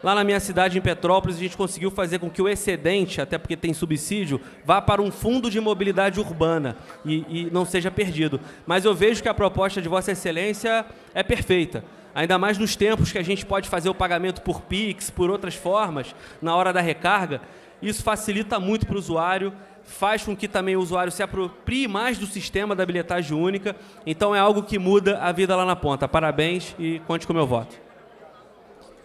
Lá na minha cidade, em Petrópolis, a gente conseguiu fazer com que o excedente, até porque tem subsídio, vá para um fundo de mobilidade urbana e, e não seja perdido. Mas eu vejo que a proposta de Vossa Excelência é perfeita ainda mais nos tempos que a gente pode fazer o pagamento por Pix, por outras formas, na hora da recarga, isso facilita muito para o usuário, faz com que também o usuário se aproprie mais do sistema da bilhetagem única. Então é algo que muda a vida lá na ponta. Parabéns e conte com o meu voto.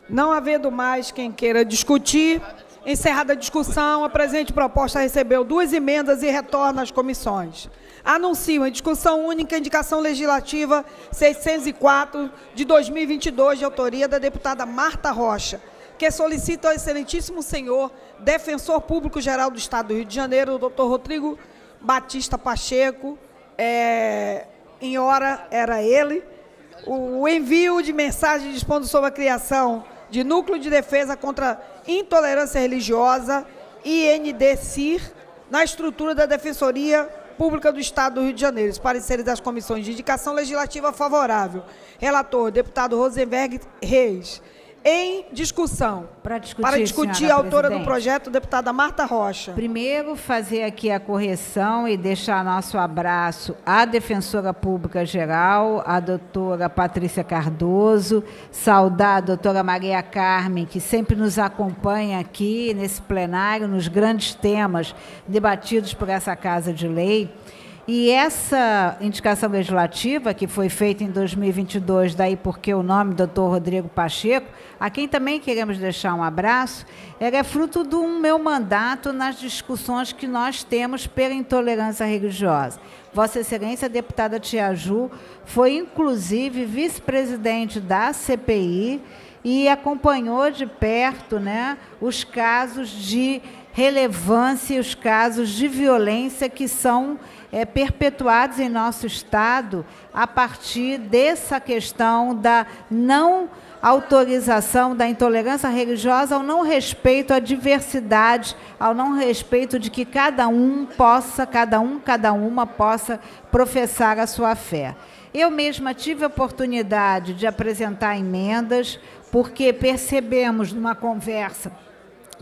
Não havendo mais quem queira discutir, encerrada a discussão, a presente proposta recebeu duas emendas e retorna às comissões. Anuncio em discussão única a indicação legislativa 604 de 2022, de autoria da deputada Marta Rocha, que solicita ao excelentíssimo senhor defensor público geral do Estado do Rio de Janeiro, o doutor Rodrigo Batista Pacheco, é, em hora era ele, o envio de mensagem dispondo sobre a criação de Núcleo de Defesa contra Intolerância Religiosa, INDCIR, na estrutura da Defensoria Pública do Estado do Rio de Janeiro. Os pareceres das comissões de indicação legislativa favorável. Relator, deputado Rosenberg Reis em discussão. Para discutir, Para discutir a autora presidente. do projeto, deputada Marta Rocha. Primeiro, fazer aqui a correção e deixar nosso abraço à defensora pública geral, a doutora Patrícia Cardoso, saudar a doutora Maria Carmen, que sempre nos acompanha aqui nesse plenário, nos grandes temas debatidos por essa Casa de Lei. E essa indicação legislativa, que foi feita em 2022, daí porque o nome do doutor Rodrigo Pacheco, a quem também queremos deixar um abraço, ela é fruto do meu mandato nas discussões que nós temos pela intolerância religiosa. Vossa Excelência, a deputada Tiaju, foi inclusive vice-presidente da CPI e acompanhou de perto né, os casos de relevância e os casos de violência que são é, perpetuados em nosso Estado a partir dessa questão da não autorização da intolerância religiosa, ao não respeito à diversidade, ao não respeito de que cada um possa, cada um, cada uma possa professar a sua fé. Eu mesma tive a oportunidade de apresentar emendas, porque percebemos numa conversa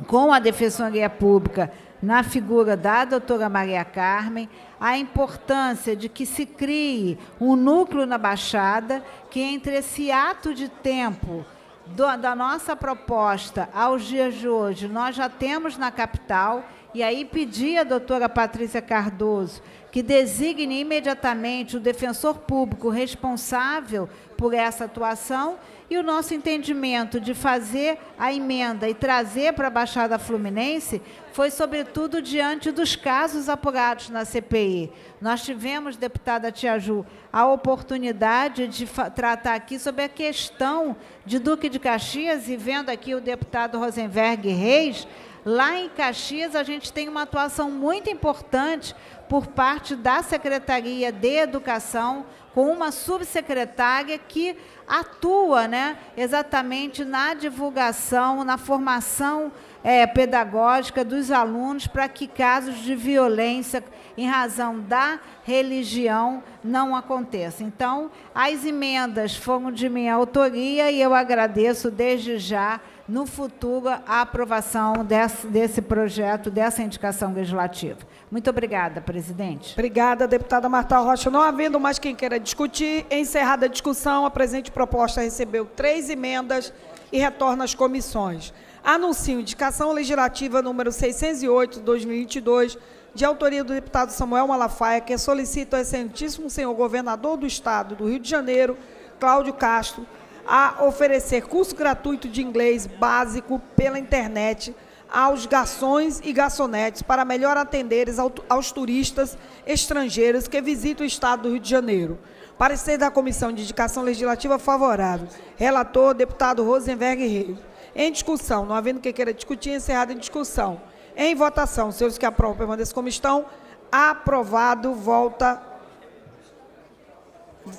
com a Defensoria Pública na figura da doutora Maria Carmen, a importância de que se crie um núcleo na Baixada que, entre esse ato de tempo do, da nossa proposta aos dias de hoje, nós já temos na capital, e aí pedi à doutora Patrícia Cardoso que designe imediatamente o defensor público responsável por essa atuação e o nosso entendimento de fazer a emenda e trazer para a Baixada Fluminense foi, sobretudo, diante dos casos apurados na CPI. Nós tivemos, deputada Tiaju, a oportunidade de tratar aqui sobre a questão de Duque de Caxias e vendo aqui o deputado Rosenberg Reis, Lá em Caxias, a gente tem uma atuação muito importante por parte da Secretaria de Educação, com uma subsecretária que atua né, exatamente na divulgação, na formação é, pedagógica dos alunos para que casos de violência em razão da religião não aconteçam. Então, as emendas foram de minha autoria e eu agradeço desde já no futuro a aprovação desse, desse projeto, dessa indicação legislativa. Muito obrigada, presidente. Obrigada, deputada Marta Rocha. Não havendo mais quem queira discutir, encerrada a discussão, a presente proposta recebeu três emendas e retorna às comissões. Anuncio indicação legislativa número 608, 2022, de autoria do deputado Samuel Malafaia, que solicita ao excelentíssimo senhor governador do Estado do Rio de Janeiro, Cláudio Castro, a oferecer curso gratuito de inglês básico pela internet aos garçons e garçonetes para melhor atender aos turistas estrangeiros que visitam o estado do Rio de Janeiro. Parecer da Comissão de Indicação Legislativa favorável. Relator, deputado Rosenberg Reis. Em discussão, não havendo quem queira discutir, encerrado em discussão. Em votação, seus que aprovam permaneçam como estão. Aprovado, volta.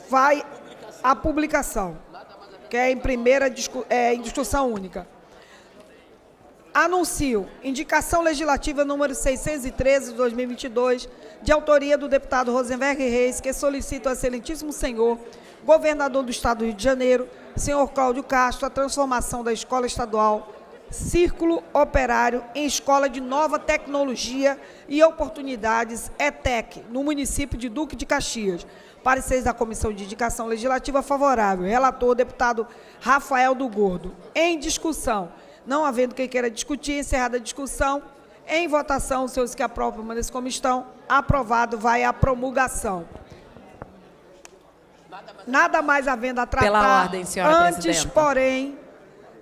Vai à publicação que é em primeira é, em discussão única. Anuncio indicação legislativa número 613 de 2022, de autoria do deputado Rosenberg Reis, que solicita ao excelentíssimo senhor, governador do estado do Rio de Janeiro, senhor Cláudio Castro, a transformação da escola estadual Círculo Operário em Escola de Nova Tecnologia e Oportunidades, ETEC, no município de Duque de Caxias, Pareceres da Comissão de Indicação Legislativa favorável. Relator, deputado Rafael do Gordo. Em discussão. Não havendo quem queira discutir, encerrada a discussão. Em votação, os senhores que aprovam permaneçam como estão. Aprovado, vai à promulgação. Nada mais havendo a tratar. Pela ordem, senhora Antes, presidenta. porém,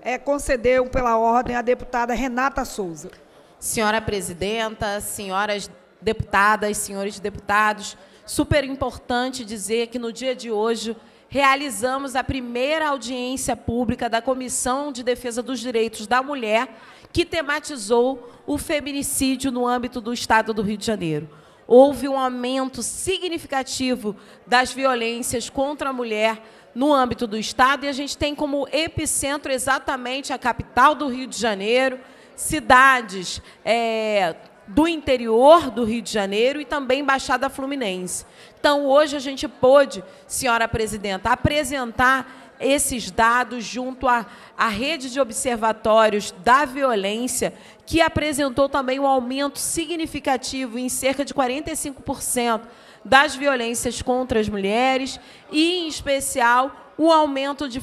é, concedeu pela ordem a deputada Renata Souza. Senhora presidenta, senhoras deputadas, senhores deputados, super importante dizer que no dia de hoje realizamos a primeira audiência pública da Comissão de Defesa dos Direitos da Mulher, que tematizou o feminicídio no âmbito do Estado do Rio de Janeiro. Houve um aumento significativo das violências contra a mulher no âmbito do Estado, e a gente tem como epicentro exatamente a capital do Rio de Janeiro, cidades é, do interior do Rio de Janeiro e também Baixada Fluminense. Então, hoje a gente pôde, senhora presidenta, apresentar esses dados junto à, à rede de observatórios da violência, que apresentou também um aumento significativo em cerca de 45% das violências contra as mulheres e, em especial, o aumento de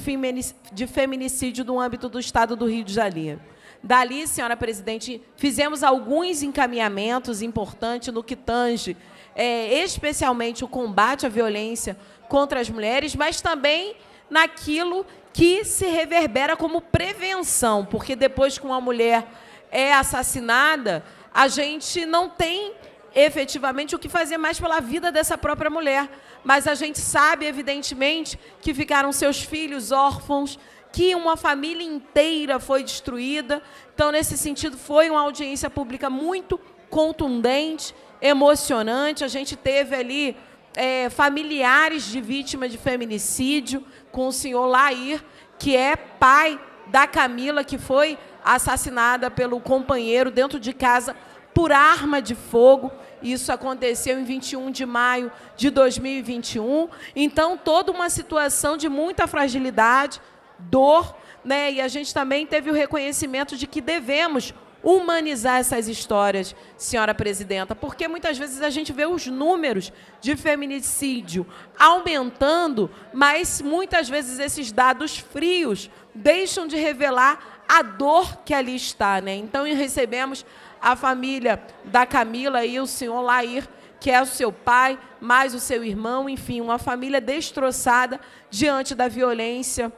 feminicídio no âmbito do Estado do Rio de Janeiro. Dali, senhora presidente, fizemos alguns encaminhamentos importantes no que tange, é, especialmente o combate à violência contra as mulheres, mas também naquilo que se reverbera como prevenção, porque depois que uma mulher é assassinada, a gente não tem efetivamente o que fazer mais pela vida dessa própria mulher, mas a gente sabe, evidentemente, que ficaram seus filhos órfãos, que uma família inteira foi destruída. Então, nesse sentido, foi uma audiência pública muito contundente, emocionante. A gente teve ali é, familiares de vítimas de feminicídio com o senhor Lair, que é pai da Camila, que foi assassinada pelo companheiro dentro de casa por arma de fogo. Isso aconteceu em 21 de maio de 2021. Então, toda uma situação de muita fragilidade dor, né? E a gente também teve o reconhecimento de que devemos humanizar essas histórias, senhora presidenta, porque muitas vezes a gente vê os números de feminicídio aumentando, mas muitas vezes esses dados frios deixam de revelar a dor que ali está, né? Então recebemos a família da Camila e o senhor Lair, que é o seu pai, mais o seu irmão, enfim, uma família destroçada diante da violência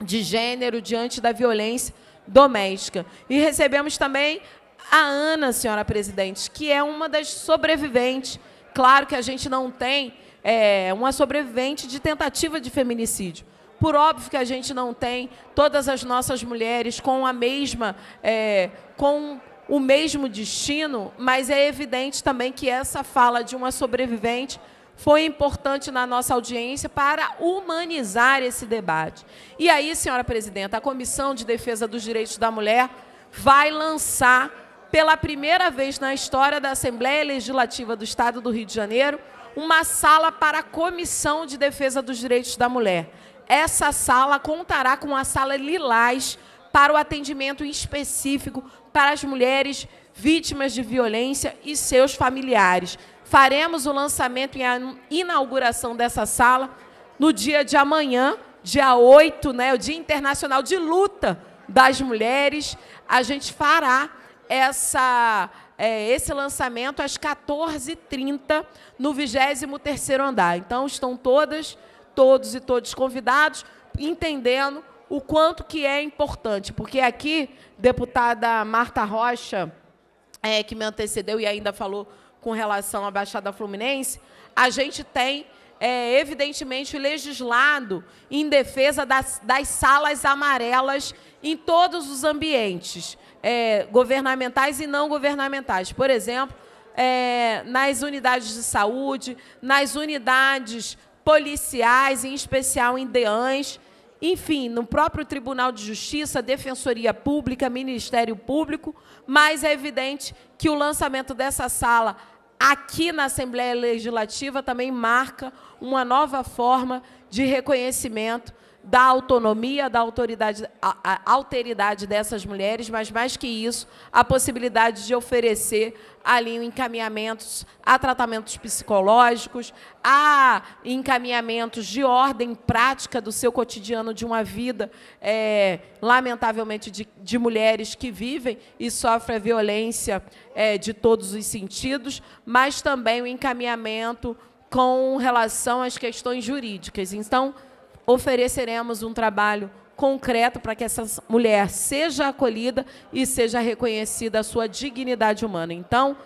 de gênero diante da violência doméstica. E recebemos também a Ana, senhora presidente, que é uma das sobreviventes. Claro que a gente não tem é, uma sobrevivente de tentativa de feminicídio. Por óbvio que a gente não tem todas as nossas mulheres com a mesma, é, com o mesmo destino, mas é evidente também que essa fala de uma sobrevivente foi importante na nossa audiência para humanizar esse debate. E aí, senhora presidenta, a Comissão de Defesa dos Direitos da Mulher vai lançar, pela primeira vez na história da Assembleia Legislativa do Estado do Rio de Janeiro, uma sala para a Comissão de Defesa dos Direitos da Mulher. Essa sala contará com a sala Lilás para o atendimento específico para as mulheres vítimas de violência e seus familiares. Faremos o lançamento e a inauguração dessa sala no dia de amanhã, dia 8, né, o Dia Internacional de Luta das Mulheres. A gente fará essa, é, esse lançamento às 14h30 no 23º andar. Então, estão todas, todos e todos convidados, entendendo o quanto que é importante, porque aqui, deputada Marta Rocha, é, que me antecedeu e ainda falou com relação à Baixada Fluminense, a gente tem, é, evidentemente, legislado em defesa das, das salas amarelas em todos os ambientes, é, governamentais e não governamentais. Por exemplo, é, nas unidades de saúde, nas unidades policiais, em especial em DEANs, enfim, no próprio Tribunal de Justiça, Defensoria Pública, Ministério Público, mas é evidente que o lançamento dessa sala aqui na Assembleia Legislativa também marca uma nova forma de reconhecimento da autonomia, da autoridade, a, a alteridade dessas mulheres, mas mais que isso, a possibilidade de oferecer ali encaminhamentos a tratamentos psicológicos, a encaminhamentos de ordem prática do seu cotidiano de uma vida, é, lamentavelmente, de, de, mulheres que vivem e sofrem a violência é, de todos os sentidos, mas também o encaminhamento com relação às questões jurídicas. Então, ofereceremos um trabalho concreto para que essa mulher seja acolhida e seja reconhecida a sua dignidade humana. Então,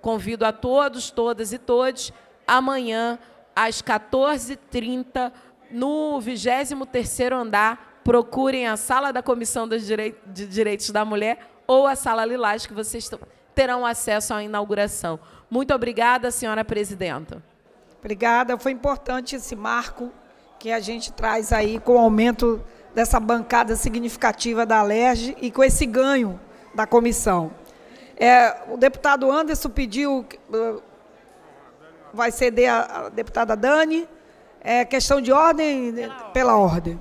convido a todos, todas e todos, amanhã, às 14h30, no 23º andar, procurem a Sala da Comissão dos de Direitos da Mulher ou a Sala Lilás, que vocês terão acesso à inauguração. Muito obrigada, senhora presidenta. Obrigada, foi importante esse marco que a gente traz aí com o aumento dessa bancada significativa da LERJ e com esse ganho da comissão. É, o deputado Anderson pediu, uh, vai ceder a, a deputada Dani, é questão de ordem né? pela, ordem. ordem.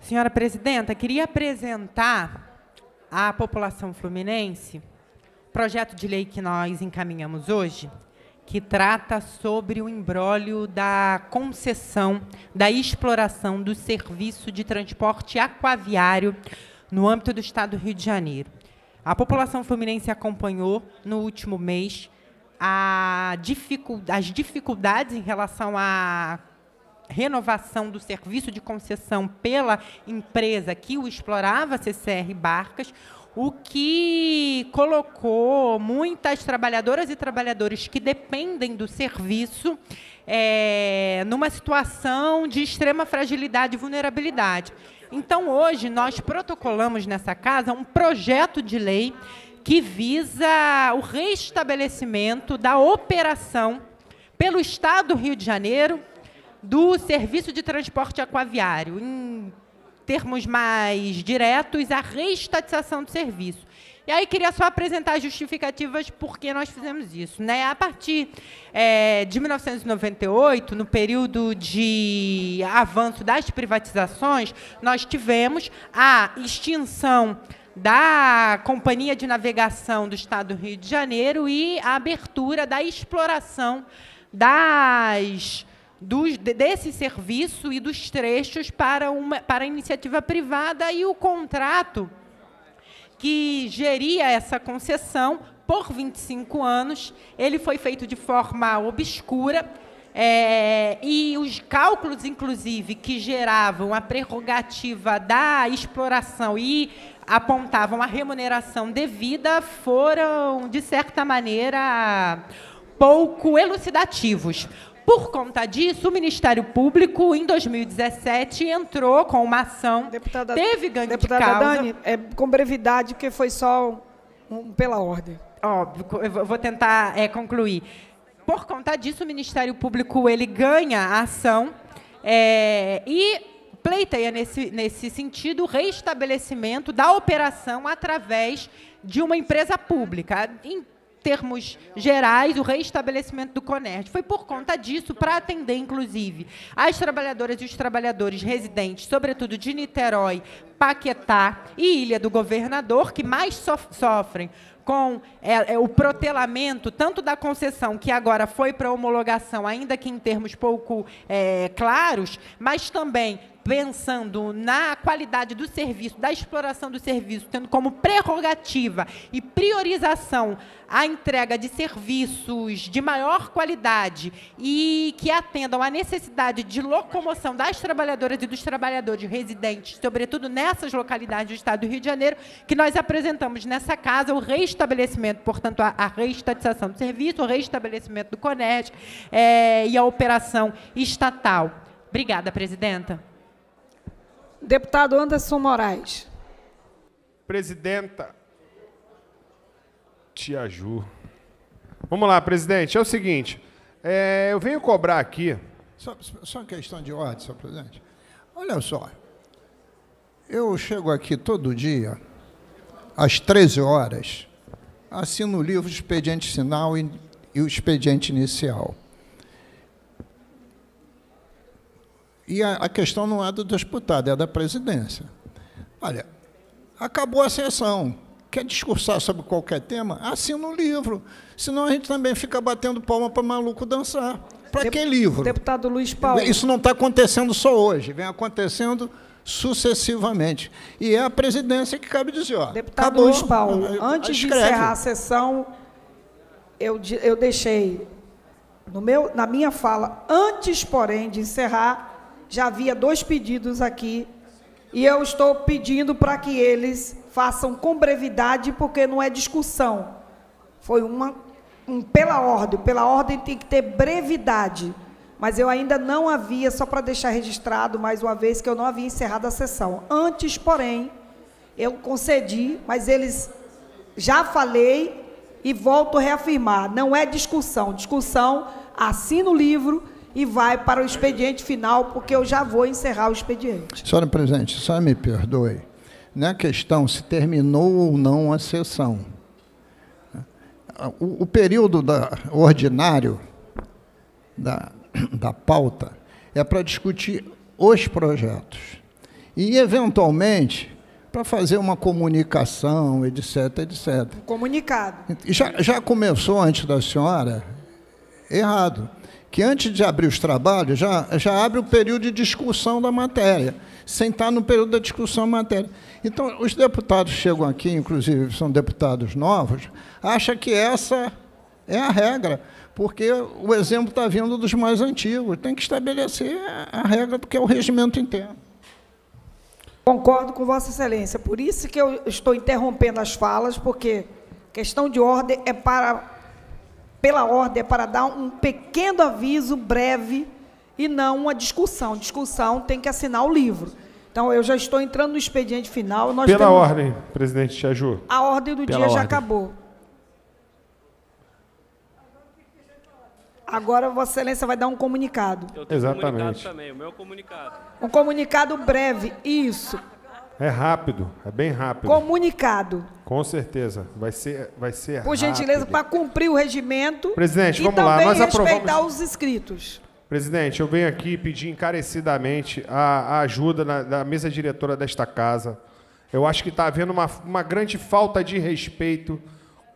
Senhora presidenta, queria apresentar à população fluminense o projeto de lei que nós encaminhamos hoje, que trata sobre o embrólio da concessão, da exploração do serviço de transporte aquaviário no âmbito do Estado do Rio de Janeiro. A população fluminense acompanhou no último mês dificu as dificuldades em relação à renovação do serviço de concessão pela empresa que o explorava, CCR Barcas, o que colocou muitas trabalhadoras e trabalhadores que dependem do serviço é, numa situação de extrema fragilidade e vulnerabilidade. Então, hoje, nós protocolamos nessa casa um projeto de lei que visa o restabelecimento da operação pelo Estado do Rio de Janeiro do serviço de transporte aquaviário. Em termos mais diretos, a reestatização do serviço. E aí queria só apresentar justificativas por que nós fizemos isso. Né? A partir é, de 1998, no período de avanço das privatizações, nós tivemos a extinção da Companhia de Navegação do Estado do Rio de Janeiro e a abertura da exploração das dos, desse serviço e dos trechos para, uma, para a iniciativa privada e o contrato que geria essa concessão por 25 anos. Ele foi feito de forma obscura. É, e os cálculos, inclusive, que geravam a prerrogativa da exploração e apontavam a remuneração devida foram, de certa maneira, pouco elucidativos. Por conta disso, o Ministério Público, em 2017, entrou com uma ação. Deputada, teve ganho deputada de causa. Dani, é, com brevidade, porque foi só um, pela ordem. Óbvio, eu vou tentar é, concluir. Por conta disso, o Ministério Público ele ganha a ação é, e pleiteia nesse, nesse sentido o reestabelecimento da operação através de uma empresa pública. Em, termos gerais, o reestabelecimento do CONERD. Foi por conta disso, para atender, inclusive, as trabalhadoras e os trabalhadores residentes, sobretudo de Niterói, Paquetá e Ilha do Governador, que mais sofrem com é, é, o protelamento tanto da concessão, que agora foi para homologação, ainda que em termos pouco é, claros, mas também pensando na qualidade do serviço, da exploração do serviço, tendo como prerrogativa e priorização a entrega de serviços de maior qualidade e que atendam à necessidade de locomoção das trabalhadoras e dos trabalhadores residentes, sobretudo nessas localidades do Estado do Rio de Janeiro, que nós apresentamos nessa casa o reestabelecimento, portanto, a, reestatização do serviço, o reestabelecimento do Coned é, eh, e a operação estatal. Obrigada, presidenta. Deputado Anderson Moraes. Presidenta. Tia Ju. Vamos lá, presidente. É o seguinte, é, eu venho cobrar aqui... Só, só uma questão de ordem, senhor presidente. Olha só, eu chego aqui todo dia, às 13 horas, assino o livro Expediente Sinal e, e o Expediente Inicial. E a, a questão não é do deputado, é da presidência. Olha, acabou a sessão. Quer discursar sobre qualquer tema? Assina um livro. Senão a gente também fica batendo palma para maluco dançar. Para que livro? Deputado Luiz Paulo. Isso não está acontecendo só hoje, vem acontecendo sucessivamente. E é a presidência que cabe dizer. Ó, Deputado acabou, Luiz Paulo, ah, ah, antes escreve. de encerrar a sessão, eu, eu deixei no meu, na minha fala, antes, porém, de encerrar, já havia dois pedidos aqui e eu estou pedindo para que eles façam com brevidade, porque não é discussão. Foi uma um, pela ordem, pela ordem tem que ter brevidade. Mas eu ainda não havia, só para deixar registrado mais uma vez, que eu não havia encerrado a sessão. Antes, porém, eu concedi, mas eles já falei e volto a reafirmar, não é discussão. Discussão, assina o livro, e vai para o expediente final, porque eu já vou encerrar o expediente. Senhora presidente, só me perdoe. Na é questão se terminou ou não a sessão. O, o período da, ordinário da, da pauta é para discutir os projetos. E, eventualmente, para fazer uma comunicação, etc, etc. Um comunicado. Já, já começou antes da senhora? Errado que antes de abrir os trabalhos, já, já abre o período de discussão da matéria, sentar no período da discussão da matéria. Então, os deputados chegam aqui, inclusive são deputados novos, acham que essa é a regra, porque o exemplo está vindo dos mais antigos. Tem que estabelecer a regra, porque é o regimento interno. Concordo com Vossa Excelência. Por isso que eu estou interrompendo as falas, porque questão de ordem é para pela ordem é para dar um pequeno aviso breve e não uma discussão. Discussão tem que assinar o livro. Então, eu já estou entrando no expediente final. Nós pela temos... ordem, presidente Chaju. A ordem do pela dia ordem. já acabou. Agora, Vossa Excelência vai dar um comunicado. Eu tenho Exatamente. Um comunicado também, o meu comunicado. Um comunicado breve, isso. É rápido, é bem rápido. Comunicado. Com certeza, vai ser, vai ser. Por gentileza, para cumprir o regimento. Presidente, vamos lá, nós respeitar os inscritos. Presidente, eu venho aqui pedir encarecidamente a, a ajuda na, da mesa diretora desta casa. Eu acho que está havendo uma, uma grande falta de respeito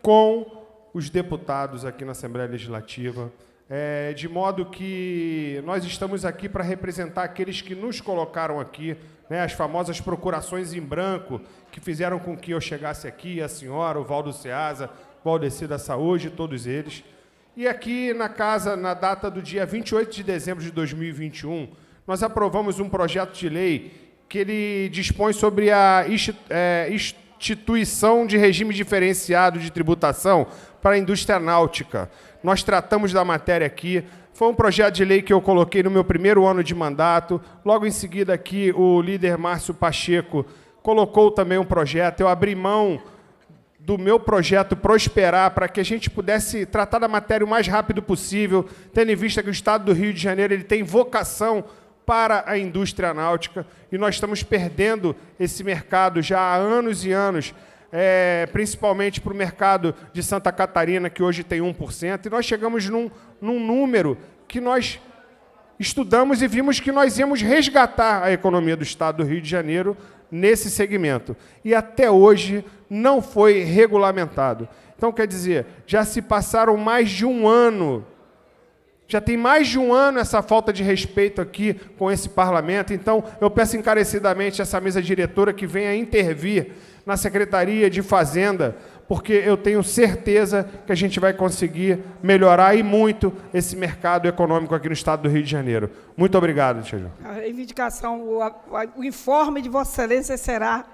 com os deputados aqui na Assembleia Legislativa. É, de modo que nós estamos aqui para representar aqueles que nos colocaram aqui, né, as famosas procurações em branco que fizeram com que eu chegasse aqui, a senhora, o Valdo Ceasa, Valdeci da Saúde, todos eles. E aqui na casa, na data do dia 28 de dezembro de 2021, nós aprovamos um projeto de lei que ele dispõe sobre a é, instituição de regime diferenciado de tributação para a indústria náutica nós tratamos da matéria aqui. Foi um projeto de lei que eu coloquei no meu primeiro ano de mandato. Logo em seguida, aqui, o líder Márcio Pacheco colocou também um projeto. Eu abri mão do meu projeto prosperar para que a gente pudesse tratar da matéria o mais rápido possível, tendo em vista que o Estado do Rio de Janeiro ele tem vocação para a indústria náutica e nós estamos perdendo esse mercado já há anos e anos é, principalmente para o mercado de Santa Catarina, que hoje tem 1%, e nós chegamos num, num número que nós estudamos e vimos que nós íamos resgatar a economia do Estado do Rio de Janeiro nesse segmento. E até hoje não foi regulamentado. Então, quer dizer, já se passaram mais de um ano. Já tem mais de um ano essa falta de respeito aqui com esse parlamento. Então, eu peço encarecidamente a essa mesa diretora que venha intervir na Secretaria de Fazenda, porque eu tenho certeza que a gente vai conseguir melhorar e muito esse mercado econômico aqui no estado do Rio de Janeiro. Muito obrigado, Tijão. A reivindicação, o, o, informe de Vossa Excelência será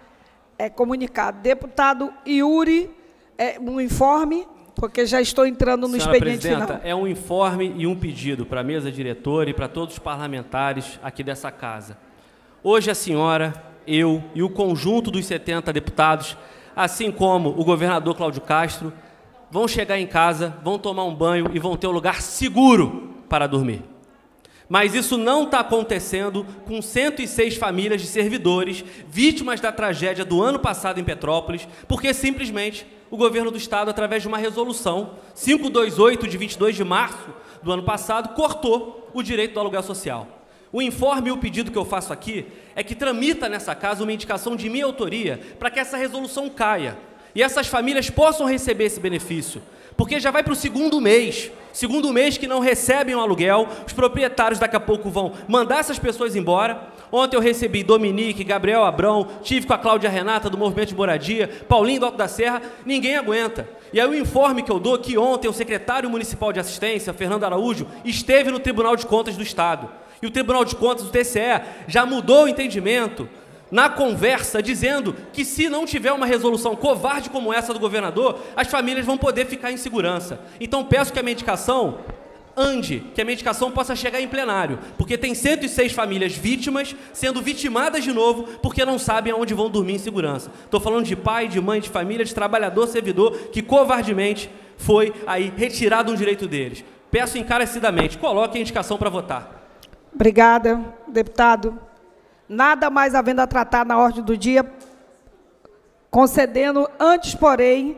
é, comunicado. Deputado Yuri, é, um informe, porque já estou entrando no Senhora expediente Presidenta, final. É um informe e um pedido para a mesa diretora e para todos os parlamentares aqui dessa casa. Hoje a senhora eu e o conjunto dos 70 deputados, assim como o governador Cláudio Castro, vão chegar em casa, vão tomar um banho e vão ter um lugar seguro para dormir. Mas isso não está acontecendo com 106 famílias de servidores vítimas da tragédia do ano passado em Petrópolis, porque simplesmente o governo do estado, através de uma resolução 528 de 22 de março do ano passado, cortou o direito do aluguel social. O informe e o pedido que eu faço aqui é que tramita nessa casa uma indicação de minha autoria para que essa resolução caia e essas famílias possam receber esse benefício, porque já vai para o segundo mês. Segundo mês que não recebem o aluguel, os proprietários daqui a pouco vão mandar essas pessoas embora. Ontem eu recebi Dominique, Gabriel Abrão, tive com a Cláudia Renata do Movimento de Moradia, Paulinho do Alto da Serra, ninguém aguenta. E aí o informe que eu dou é que ontem o secretário municipal de assistência, Fernando Araújo, esteve no Tribunal de Contas do Estado e o Tribunal de Contas do TCE já mudou o entendimento na conversa, dizendo que se não tiver uma resolução covarde como essa do governador, as famílias vão poder ficar em segurança. Então peço que a medicação ande, que a medicação possa chegar em plenário, porque tem 106 famílias vítimas sendo vitimadas de novo porque não sabem aonde vão dormir em segurança. Estou falando de pai, de mãe, de família, de trabalhador, servidor que covardemente foi aí retirado um direito deles. Peço encarecidamente, coloque a indicação para votar. Obrigada, deputado. Nada mais havendo a tratar na ordem do dia, concedendo antes, porém,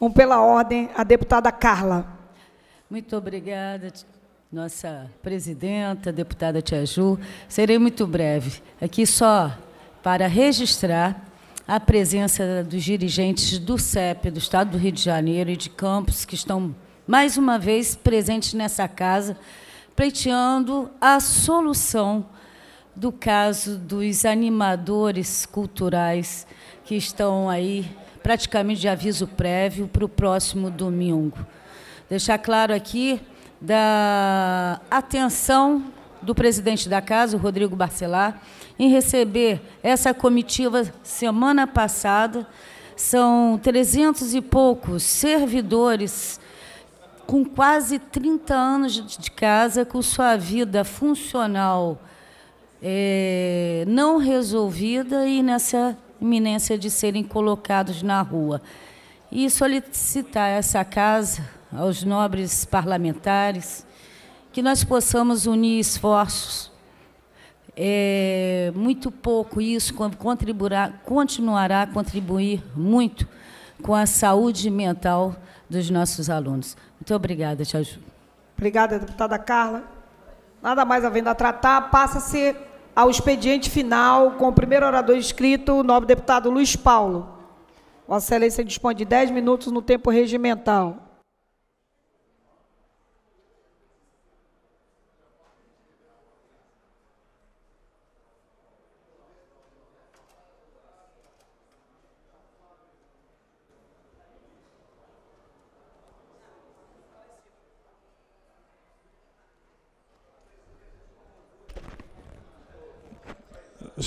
um pela ordem à deputada Carla. Muito obrigada, nossa presidenta, deputada Tia Ju. Serei muito breve. Aqui só para registrar a presença dos dirigentes do CEP, do Estado do Rio de Janeiro e de Campos, que estão, mais uma vez, presentes nessa casa, pleiteando a solução do caso dos animadores culturais que estão aí praticamente de aviso prévio para o próximo domingo. Deixar claro aqui da atenção do presidente da casa, Rodrigo Barcelar, em receber essa comitiva semana passada. São trezentos e poucos servidores com quase 30 anos de casa, com sua vida funcional é, não resolvida e nessa iminência de serem colocados na rua. E solicitar essa casa aos nobres parlamentares que nós possamos unir esforços. É, muito pouco isso contribuirá, continuará a contribuir muito com a saúde mental dos nossos alunos. Muito obrigada, Tia Ju. Obrigada, deputada Carla. Nada mais havendo a tratar, passa-se ao expediente final com o primeiro orador inscrito, o nobre deputado Luiz Paulo. Vossa Excelência dispõe de 10 minutos no tempo regimental.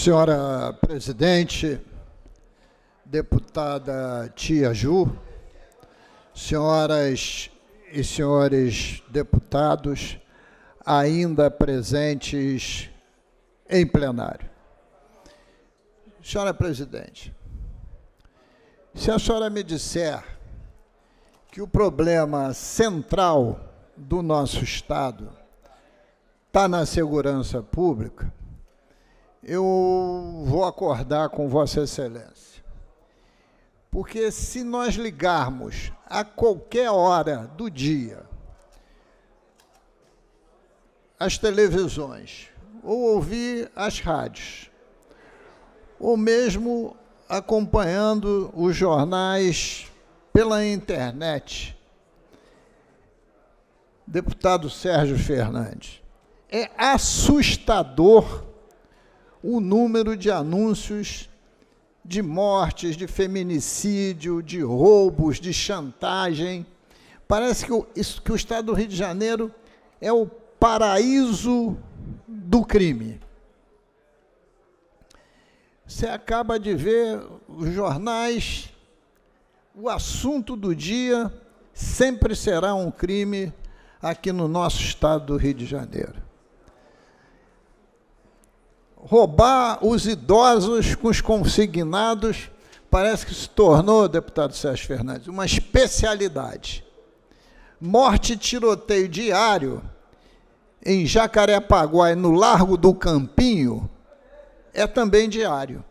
Senhora presidente, deputada Tia Ju, senhoras e senhores deputados ainda presentes em plenário. Senhora presidente, se a senhora me disser que o problema central do nosso Estado está na segurança pública, eu vou acordar com Vossa Excelência. Porque se nós ligarmos a qualquer hora do dia as televisões, ou ouvir as rádios, ou mesmo acompanhando os jornais pela internet, deputado Sérgio Fernandes, é assustador o número de anúncios de mortes, de feminicídio, de roubos, de chantagem. Parece que o, isso, que o estado do Rio de Janeiro é o paraíso do crime. Você acaba de ver os jornais, o assunto do dia sempre será um crime aqui no nosso estado do Rio de Janeiro roubar os idosos com os consignados parece que se tornou, deputado Sérgio Fernandes, uma especialidade. Morte e tiroteio diário em Jacarepaguá no Largo do Campinho é também diário.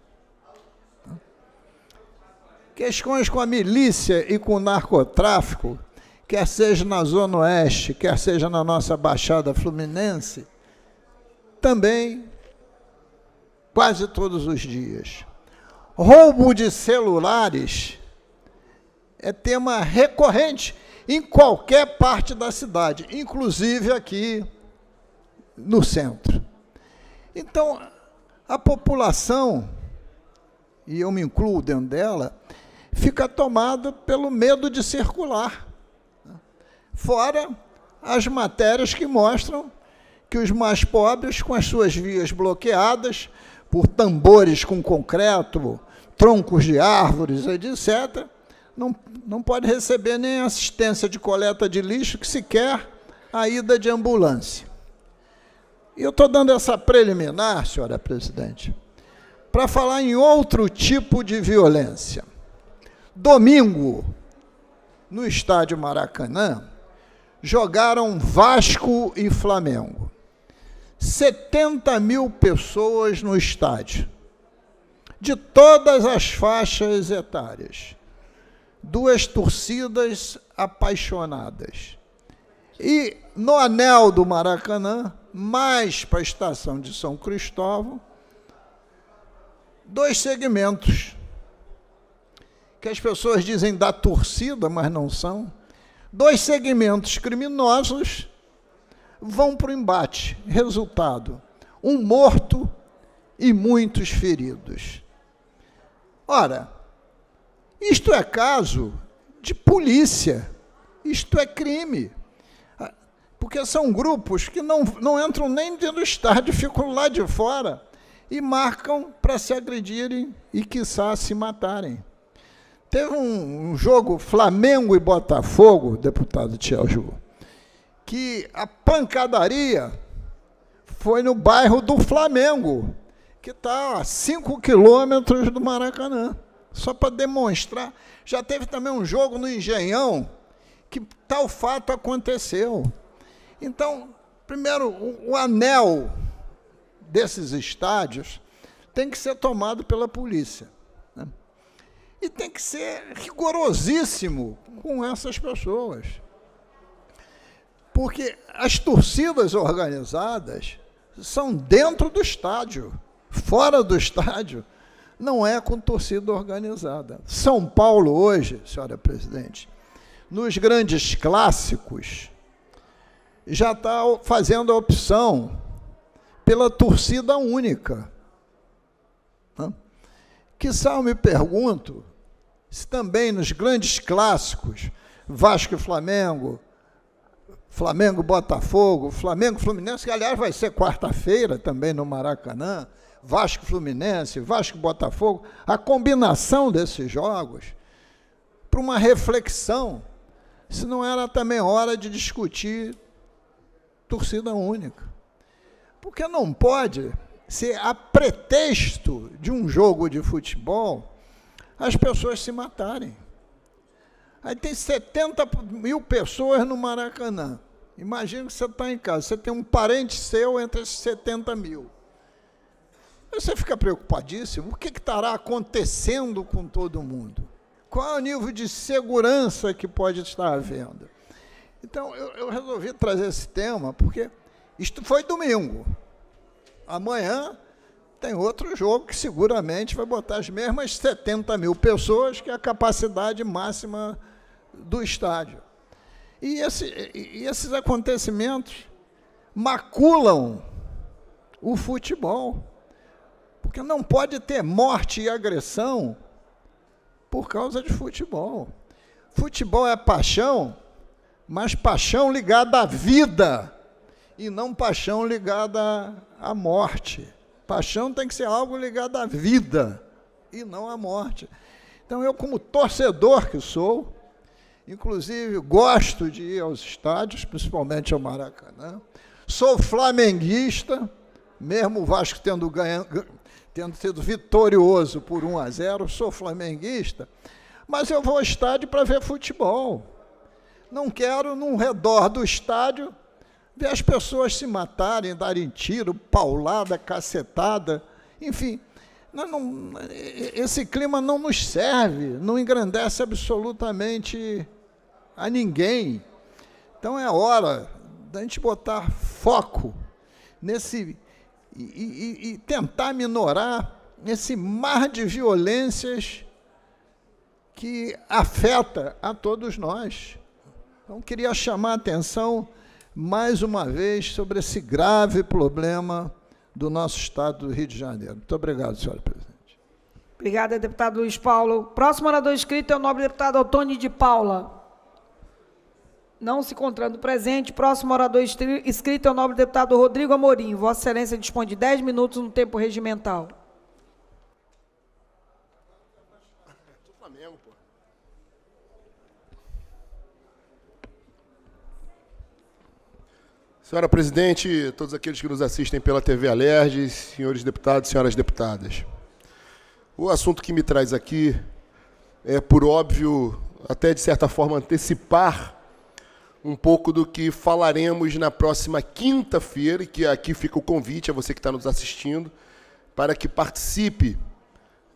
Questões com a milícia e com o narcotráfico, quer seja na Zona Oeste, quer seja na nossa Baixada Fluminense, também quase todos os dias. Roubo de celulares é tema recorrente em qualquer parte da cidade, inclusive aqui no centro. Então, a população, e eu me incluo dentro dela, fica tomada pelo medo de circular. Fora as matérias que mostram que os mais pobres, com as suas vias bloqueadas, por tambores com concreto, troncos de árvores, etc., não, não pode receber nem assistência de coleta de lixo, que sequer a ida de ambulância. E eu estou dando essa preliminar, senhora presidente, para falar em outro tipo de violência. Domingo, no estádio Maracanã, jogaram Vasco e Flamengo. 70 mil pessoas no estádio, de todas as faixas etárias, duas torcidas apaixonadas. E no anel do Maracanã, mais para a estação de São Cristóvão, dois segmentos que as pessoas dizem da torcida, mas não são, dois segmentos criminosos vão para o embate. Resultado: um morto e muitos feridos. Ora, isto é caso de polícia, isto é crime. Ah, porque são grupos que não, não entram nem dentro do estádio, ficam lá de fora e marcam para se agredirem e, quiçá, se matarem. Teve um, um jogo Flamengo e Botafogo, deputado Tiago que a pancadaria foi no bairro do Flamengo, que está a 5 quilômetros do Maracanã. Só para demonstrar. Já teve também um jogo no Engenhão que tal fato aconteceu. Então, primeiro, o, o anel desses estádios tem que ser tomado pela polícia. Né? E tem que ser rigorosíssimo com essas pessoas. Porque as torcidas organizadas são dentro do estádio, fora do estádio não é com torcida organizada. São Paulo hoje, senhora presidente, nos grandes clássicos, já está fazendo a opção pela torcida única. Né? Que só me pergunto se também nos grandes clássicos, Vasco e Flamengo, Flamengo Botafogo, Flamengo Fluminense, que aliás vai ser quarta-feira também no Maracanã, Vasco Fluminense, Vasco Botafogo, a combinação desses jogos para uma reflexão, se não era também hora de discutir torcida única. Porque não pode ser a pretexto de um jogo de futebol as pessoas se matarem. Aí tem 70 mil pessoas no Maracanã. Imagina que você está em casa, você tem um parente seu entre esses 70 mil. Aí você fica preocupadíssimo. O que, que estará acontecendo com todo mundo? Qual é o nível de segurança que pode estar havendo? Então, eu, eu resolvi trazer esse tema porque isto foi domingo. Amanhã tem outro jogo que seguramente vai botar as mesmas 70 mil pessoas, que é a capacidade máxima do estádio. E, esse, e esses acontecimentos maculam o futebol, porque não pode ter morte e agressão por causa de futebol. Futebol é paixão, mas paixão ligada à vida e não paixão ligada à morte. Paixão tem que ser algo ligado à vida e não à morte. Então, eu, como torcedor que sou, Inclusive, gosto de ir aos estádios, principalmente ao Maracanã. Sou flamenguista, mesmo o Vasco tendo, ganha, tendo sido vitorioso por 1 a 0, sou flamenguista, mas eu vou ao estádio para ver futebol. Não quero, no redor do estádio, ver as pessoas se matarem, darem tiro, paulada, cacetada, enfim, não, esse clima não nos serve, não engrandece absolutamente a ninguém. Então é hora da gente botar foco nesse e, e, e tentar minorar esse mar de violências que afeta a todos nós. Então queria chamar a atenção mais uma vez sobre esse grave problema do nosso Estado do Rio de Janeiro. Muito obrigado, senhora presidente. Obrigada, deputado Luiz Paulo. Próximo orador inscrito é o nobre deputado Antônio de Paula. Não se encontrando presente, próximo orador inscrito é o nobre deputado Rodrigo Amorim. Vossa Excelência dispõe de 10 minutos no tempo regimental. É, Senhora presidente, todos aqueles que nos assistem pela TV Alerj, senhores deputados, senhoras deputadas. O assunto que me traz aqui é, por óbvio, até de certa forma antecipar um pouco do que falaremos na próxima quinta-feira, e que aqui fica o convite a você que está nos assistindo, para que participe,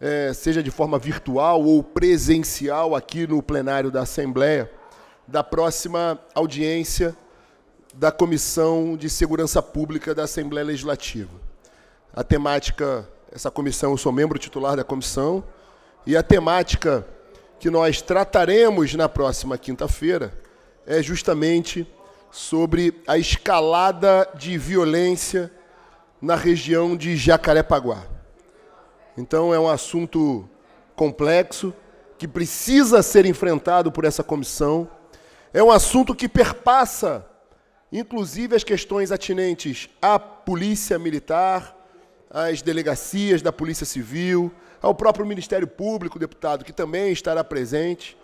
é, seja de forma virtual ou presencial, aqui no plenário da Assembleia, da próxima audiência da Comissão de Segurança Pública da Assembleia Legislativa. A temática, essa comissão, eu sou membro titular da comissão, e a temática que nós trataremos na próxima quinta-feira é justamente sobre a escalada de violência na região de Jacarepaguá. Então é um assunto complexo que precisa ser enfrentado por essa comissão. É um assunto que perpassa inclusive as questões atinentes à polícia militar, às delegacias da Polícia Civil, ao próprio Ministério Público, deputado, que também estará presente,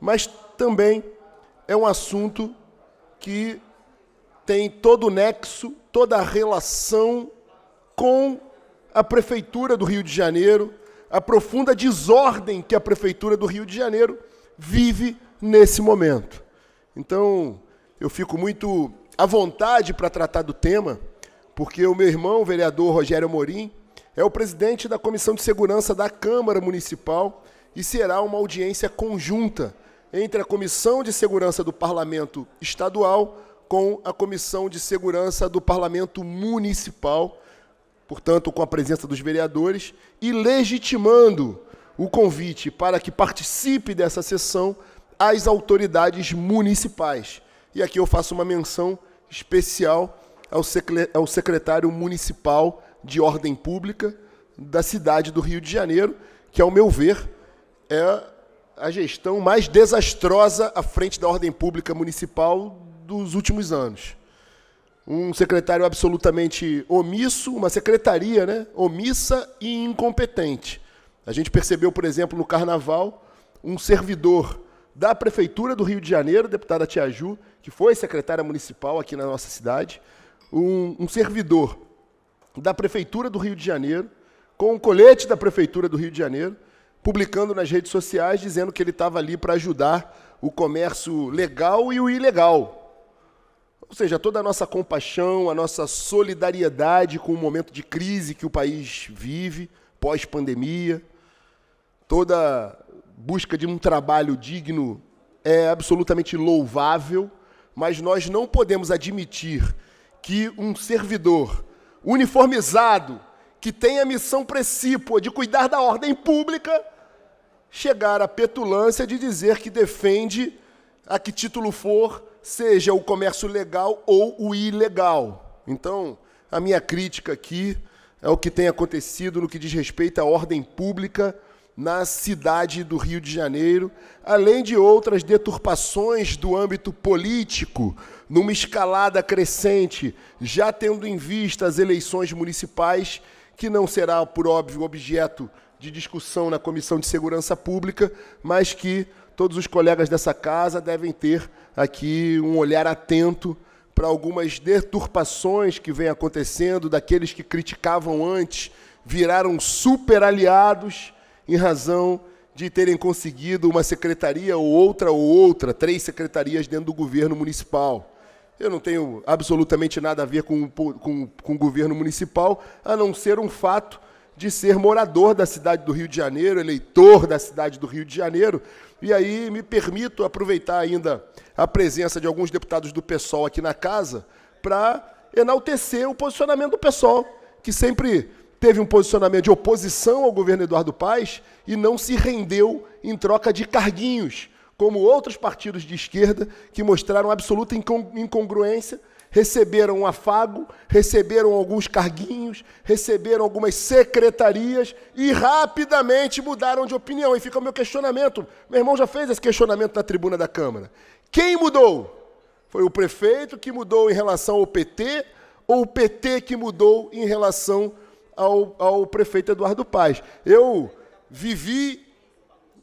mas também é um assunto que tem todo o nexo, toda a relação com a Prefeitura do Rio de Janeiro, a profunda desordem que a Prefeitura do Rio de Janeiro vive nesse momento. Então, eu fico muito a vontade para tratar do tema, porque o meu irmão, o vereador Rogério Morim, é o presidente da Comissão de Segurança da Câmara Municipal e será uma audiência conjunta entre a Comissão de Segurança do Parlamento Estadual com a Comissão de Segurança do Parlamento Municipal, portanto, com a presença dos vereadores, e legitimando o convite para que participe dessa sessão as autoridades municipais. E aqui eu faço uma menção especial ao é é secretário municipal de ordem pública da cidade do Rio de Janeiro, que, ao meu ver, é a gestão mais desastrosa à frente da ordem pública municipal dos últimos anos. Um secretário absolutamente omisso, uma secretaria né, omissa e incompetente. A gente percebeu, por exemplo, no Carnaval, um servidor da Prefeitura do Rio de Janeiro, deputada Tia Ju, que foi secretária municipal aqui na nossa cidade, um, um servidor da Prefeitura do Rio de Janeiro, com o um colete da Prefeitura do Rio de Janeiro, publicando nas redes sociais dizendo que ele estava ali para ajudar o comércio legal e o ilegal. Ou seja, toda a nossa compaixão, a nossa solidariedade com o momento de crise que o país vive, pós-pandemia, toda busca de um trabalho digno é absolutamente louvável, mas nós não podemos admitir que um servidor uniformizado, que tem a missão precípua de cuidar da ordem pública, chegar à petulância de dizer que defende, a que título for, seja o comércio legal ou o ilegal. Então, a minha crítica aqui é o que tem acontecido no que diz respeito à ordem pública na cidade do Rio de Janeiro, além de outras deturpações do âmbito político, numa escalada crescente, já tendo em vista as eleições municipais, que não será, por óbvio, objeto de discussão na Comissão de Segurança Pública, mas que todos os colegas dessa casa devem ter aqui um olhar atento para algumas deturpações que vêm acontecendo, daqueles que criticavam antes, viraram super aliados em razão de terem conseguido uma secretaria ou outra ou outra, três secretarias dentro do governo municipal. Eu não tenho absolutamente nada a ver com, com, com o governo municipal, a não ser um fato de ser morador da cidade do Rio de Janeiro, eleitor da cidade do Rio de Janeiro, e aí me permito aproveitar ainda a presença de alguns deputados do PSOL aqui na casa para enaltecer o posicionamento do PSOL, que sempre teve um posicionamento de oposição ao governo Eduardo Paes e não se rendeu em troca de carguinhos, como outros partidos de esquerda que mostraram absoluta incongruência, receberam um afago, receberam alguns carguinhos, receberam algumas secretarias e rapidamente mudaram de opinião. E fica o meu questionamento. Meu irmão já fez esse questionamento na tribuna da Câmara. Quem mudou? Foi o prefeito que mudou em relação ao PT ou o PT que mudou em relação ao ao, ao prefeito Eduardo Paz. Eu vivi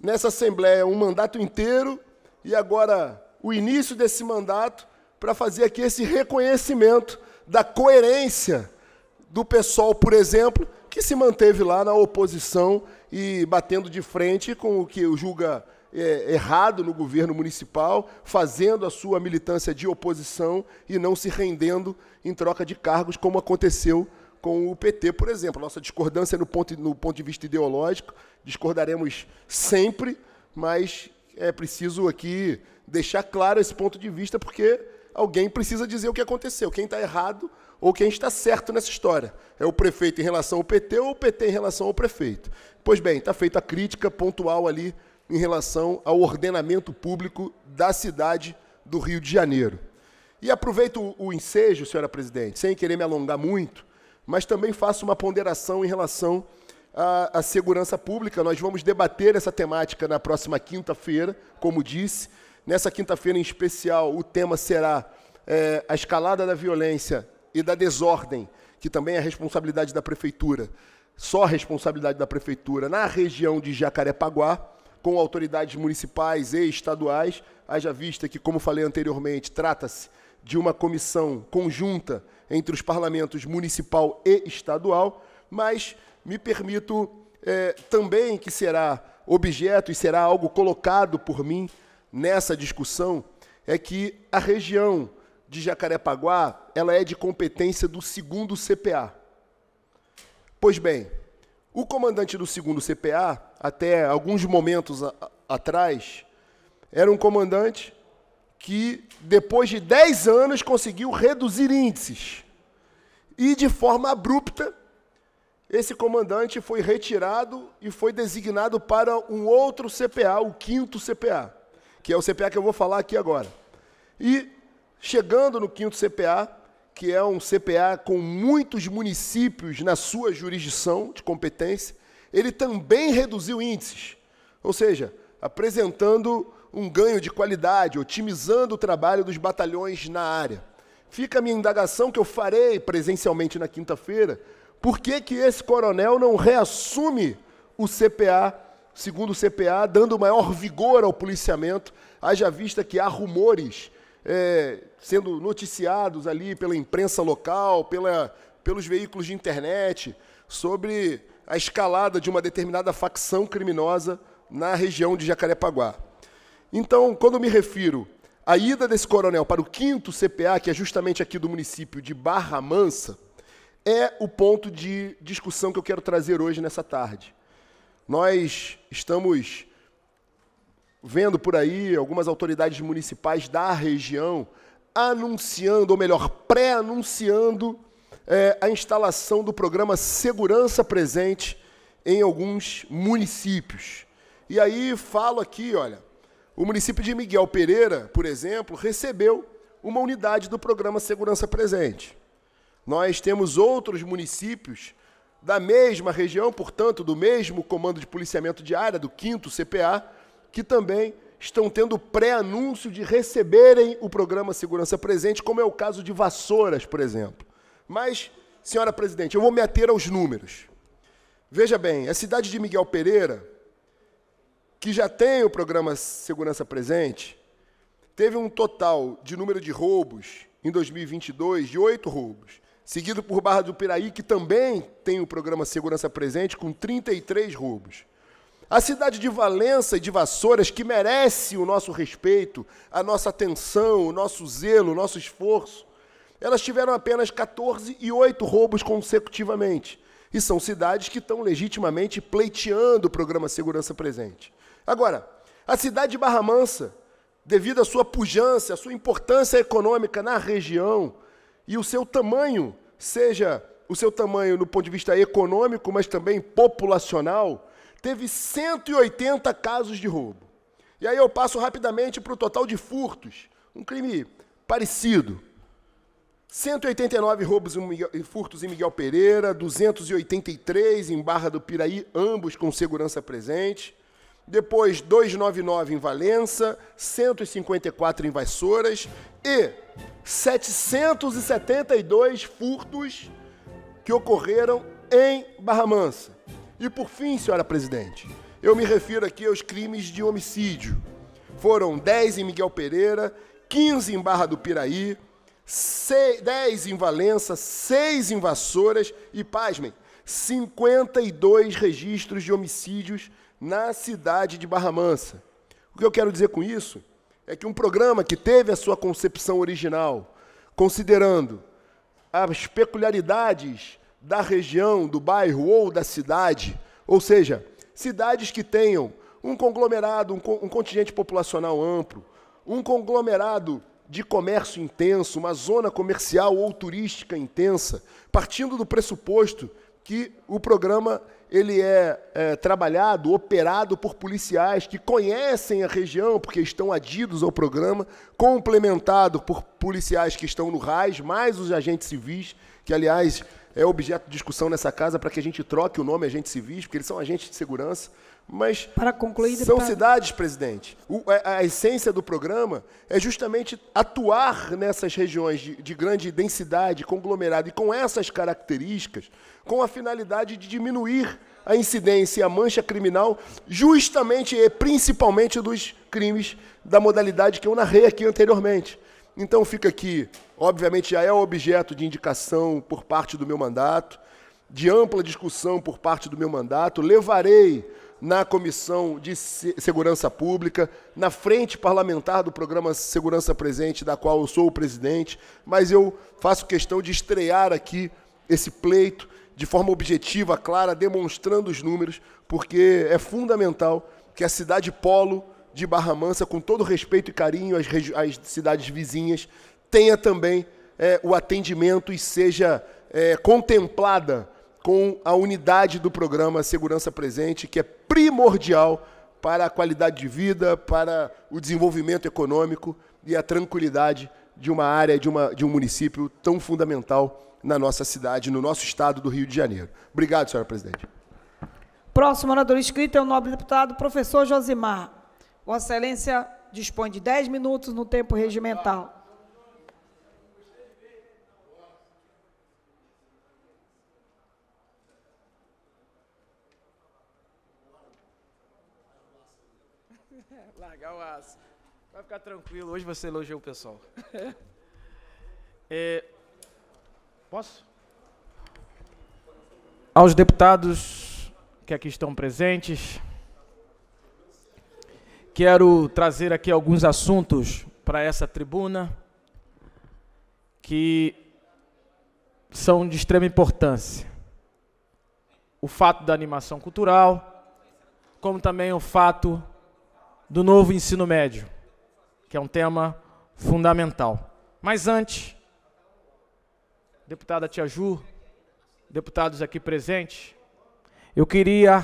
nessa Assembleia um mandato inteiro e agora o início desse mandato para fazer aqui esse reconhecimento da coerência do pessoal, por exemplo, que se manteve lá na oposição e batendo de frente com o que julga é, errado no governo municipal, fazendo a sua militância de oposição e não se rendendo em troca de cargos, como aconteceu com o PT, por exemplo. Nossa discordância no ponto, no ponto de vista ideológico, discordaremos sempre, mas é preciso aqui deixar claro esse ponto de vista, porque alguém precisa dizer o que aconteceu, quem está errado ou quem está certo nessa história. É o prefeito em relação ao PT ou o PT em relação ao prefeito. Pois bem, está feita a crítica pontual ali em relação ao ordenamento público da cidade do Rio de Janeiro. E aproveito o ensejo, senhora presidente, sem querer me alongar muito, mas também faço uma ponderação em relação à, à segurança pública. Nós vamos debater essa temática na próxima quinta-feira, como disse. Nessa quinta-feira, em especial, o tema será é, a escalada da violência e da desordem, que também é responsabilidade da Prefeitura, só responsabilidade da Prefeitura, na região de Jacarepaguá, com autoridades municipais e estaduais, haja vista que, como falei anteriormente, trata-se de uma comissão conjunta entre os parlamentos municipal e estadual, mas me permito é, também que será objeto e será algo colocado por mim nessa discussão é que a região de Jacarepaguá ela é de competência do segundo CPA. Pois bem, o comandante do segundo CPA, até alguns momentos a, a, atrás, era um comandante que, depois de 10 anos, conseguiu reduzir índices. E, de forma abrupta, esse comandante foi retirado e foi designado para um outro CPA, o quinto CPA, que é o CPA que eu vou falar aqui agora. E, chegando no quinto CPA, que é um CPA com muitos municípios na sua jurisdição de competência, ele também reduziu índices, ou seja, apresentando um ganho de qualidade, otimizando o trabalho dos batalhões na área. Fica a minha indagação que eu farei presencialmente na quinta-feira. Por que, que esse coronel não reassume o CPA, segundo o CPA, dando maior vigor ao policiamento, haja vista que há rumores é, sendo noticiados ali pela imprensa local, pela, pelos veículos de internet, sobre a escalada de uma determinada facção criminosa na região de Jacarepaguá. Então, quando me refiro à ida desse coronel para o quinto CPA, que é justamente aqui do município de Barra Mansa, é o ponto de discussão que eu quero trazer hoje nessa tarde. Nós estamos vendo por aí algumas autoridades municipais da região anunciando, ou melhor, pré-anunciando é, a instalação do programa Segurança Presente em alguns municípios. E aí falo aqui, olha, o município de Miguel Pereira, por exemplo, recebeu uma unidade do programa Segurança Presente. Nós temos outros municípios da mesma região, portanto, do mesmo Comando de Policiamento de Área, do 5 CPA, que também estão tendo pré-anúncio de receberem o programa Segurança Presente, como é o caso de Vassouras, por exemplo. Mas, senhora presidente, eu vou me ater aos números. Veja bem, a cidade de Miguel Pereira que já tem o programa Segurança Presente, teve um total de número de roubos em 2022 de oito roubos, seguido por Barra do Piraí, que também tem o programa Segurança Presente, com 33 roubos. A cidade de Valença e de Vassouras, que merece o nosso respeito, a nossa atenção, o nosso zelo, o nosso esforço, elas tiveram apenas 14 e 8 roubos consecutivamente. E são cidades que estão legitimamente pleiteando o programa Segurança Presente. Agora, a cidade de Barra Mansa, devido à sua pujança, à sua importância econômica na região e o seu tamanho, seja o seu tamanho no ponto de vista econômico, mas também populacional, teve 180 casos de roubo. E aí eu passo rapidamente para o total de furtos, um crime parecido. 189 roubos e furtos em Miguel Pereira, 283 em Barra do Piraí, ambos com segurança presente depois 299 em Valença, 154 em Vassouras e 772 furtos que ocorreram em Barra Mansa. E por fim, senhora presidente, eu me refiro aqui aos crimes de homicídio. Foram 10 em Miguel Pereira, 15 em Barra do Piraí, 10 em Valença, 6 em Vassouras e, pasmem, 52 registros de homicídios na cidade de Barra Mansa. O que eu quero dizer com isso é que um programa que teve a sua concepção original, considerando as peculiaridades da região, do bairro ou da cidade, ou seja, cidades que tenham um conglomerado, um, co um contingente populacional amplo, um conglomerado de comércio intenso, uma zona comercial ou turística intensa, partindo do pressuposto que o programa ele é, é, trabalhado, operado por policiais que conhecem a região, porque estão adidos ao programa, complementado por policiais que estão no RAIS, mais os agentes civis, que, aliás, é objeto de discussão nessa casa para que a gente troque o nome agentes civis, porque eles são agentes de segurança, mas concluir, são para... cidades, presidente. O, a, a, essência do programa é justamente atuar nessas regiões de, de grande densidade, conglomerado, e com essas características, com a finalidade de diminuir a incidência e a mancha criminal, justamente e principalmente dos crimes da modalidade que eu narrei aqui anteriormente. Então fica aqui, obviamente já é objeto de indicação por parte do meu mandato, de ampla discussão por parte do meu mandato, levarei na Comissão de Segurança Pública, na frente parlamentar do programa Segurança Presente, da qual eu sou o presidente, mas eu faço questão de estrear aqui esse pleito de forma objetiva, clara, demonstrando os números, porque é fundamental que a cidade polo de Barra Mansa, com todo respeito e carinho às, às cidades vizinhas, tenha também é, o atendimento e seja é, contemplada com a unidade do programa Segurança Presente, que é primordial para a qualidade de vida, para o desenvolvimento econômico e a tranquilidade de uma área, de, uma, de um município tão fundamental na nossa cidade, no nosso estado do Rio de Janeiro. Obrigado, senhora presidente. Próximo orador inscrito é o nobre deputado professor Josimar. Vossa Excelência dispõe de 10 minutos no tempo regimental. ficar tranquilo, hoje você elogiou o pessoal. é, posso? Aos deputados que aqui estão presentes, quero trazer aqui alguns assuntos para essa tribuna que são de extrema importância. O fato da animação cultural, como também o fato do novo ensino médio que é um tema fundamental. Mas antes, deputada Tia Ju, deputados aqui presentes, eu queria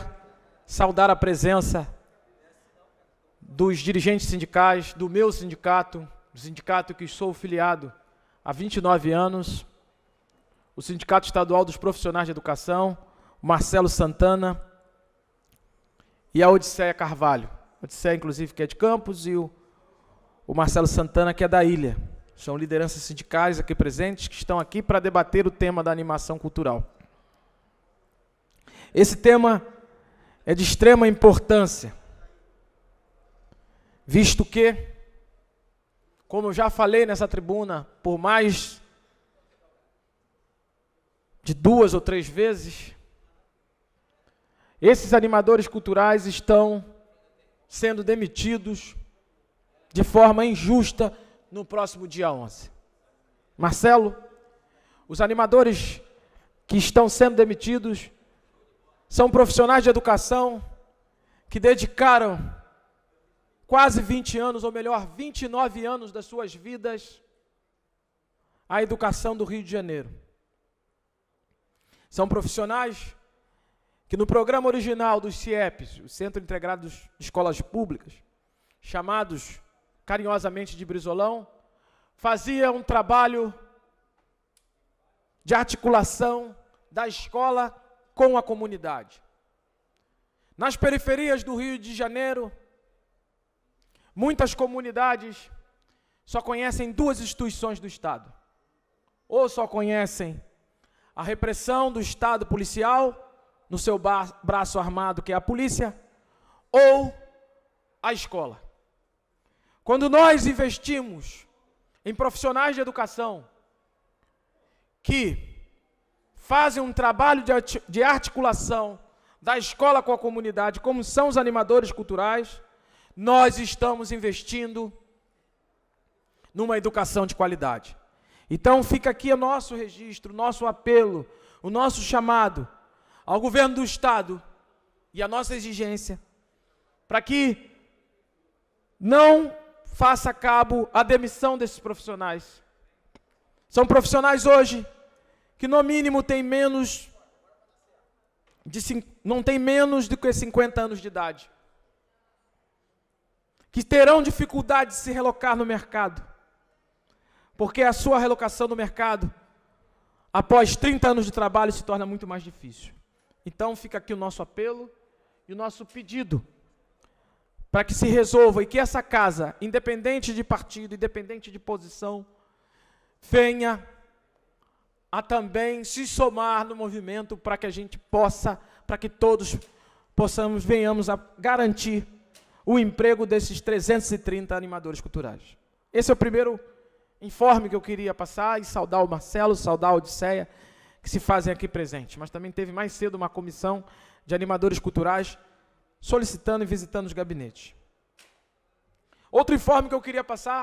saudar a presença dos dirigentes sindicais, do meu sindicato, do sindicato que sou filiado há 29 anos, o Sindicato Estadual dos Profissionais de Educação, Marcelo Santana e a Odisseia Carvalho. Odisseia, inclusive, que é de Campos, e o o Marcelo Santana, que é da ilha. São lideranças sindicais aqui presentes que estão aqui para debater o tema da animação cultural. Esse tema é de extrema importância, visto que, como eu já falei nessa tribuna por mais de duas ou três vezes, esses animadores culturais estão sendo demitidos de forma injusta no próximo dia 11. Marcelo, os animadores que estão sendo demitidos são profissionais de educação que dedicaram quase 20 anos, ou melhor, 29 anos das suas vidas à educação do Rio de Janeiro. São profissionais que no programa original dos CIEPs, o Centro Integrado de Escolas Públicas, chamados carinhosamente de Brizolão, fazia um trabalho de articulação da escola com a comunidade. Nas periferias do Rio de Janeiro, muitas comunidades só conhecem duas instituições do Estado. Ou só conhecem a repressão do Estado policial, no seu braço armado, que é a polícia, ou a escola. Quando nós investimos em profissionais de educação que fazem um trabalho de articulação da escola com a comunidade, como são os animadores culturais, nós estamos investindo numa educação de qualidade. Então fica aqui o nosso registro, o nosso apelo, o nosso chamado ao governo do Estado e a nossa exigência para que não faça a cabo a demissão desses profissionais. São profissionais hoje que no mínimo têm menos de não tem menos do que 50 anos de idade. Que terão dificuldade de se relocar no mercado. Porque a sua relocação no mercado após 30 anos de trabalho se torna muito mais difícil. Então fica aqui o nosso apelo e o nosso pedido para que se resolva e que essa casa, independente de partido, independente de posição, venha a também se somar no movimento para que a gente possa, para que todos possamos, venhamos a garantir o emprego desses 330 animadores culturais. Esse é o primeiro informe que eu queria passar e saudar o Marcelo, saudar a Odisseia, que se fazem aqui presentes. Mas também teve mais cedo uma comissão de animadores culturais solicitando e visitando os gabinetes. Outro informe que eu queria passar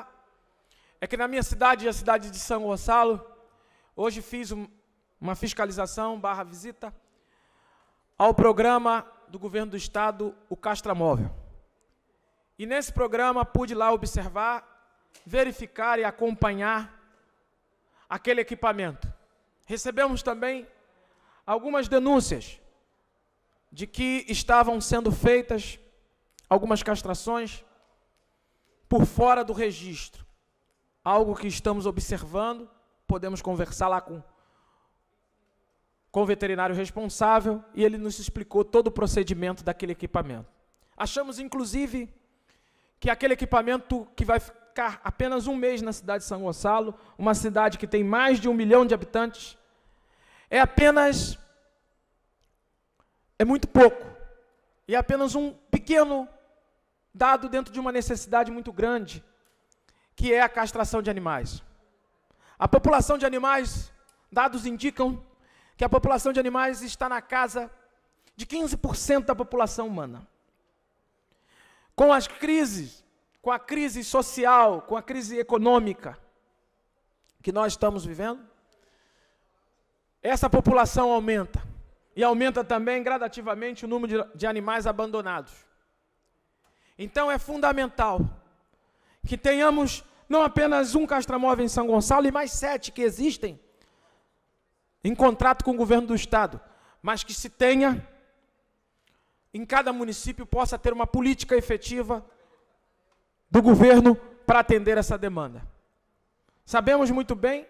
é que na minha cidade, a cidade de São Gonçalo, hoje fiz um, uma fiscalização barra visita ao programa do governo do estado, o Castramóvel. E nesse programa pude lá observar, verificar e acompanhar aquele equipamento. Recebemos também algumas denúncias de que estavam sendo feitas algumas castrações por fora do registro. Algo que estamos observando, podemos conversar lá com, com o veterinário responsável e ele nos explicou todo o procedimento daquele equipamento. Achamos, inclusive, que aquele equipamento que vai ficar apenas um mês na cidade de São Gonçalo, uma cidade que tem mais de um milhão de habitantes, é apenas é muito pouco. E é apenas um pequeno dado dentro de uma necessidade muito grande, que é a castração de animais. A população de animais, dados indicam que a população de animais está na casa de 15% da população humana. Com as crises, com a crise social, com a crise econômica que nós estamos vivendo, essa população aumenta. E aumenta também gradativamente o número de, de animais abandonados. Então é fundamental que tenhamos não apenas um castramóvel em São Gonçalo e mais sete que existem em contrato com o governo do estado, mas que se tenha em cada município possa ter uma política efetiva do governo para atender essa demanda. Sabemos muito bem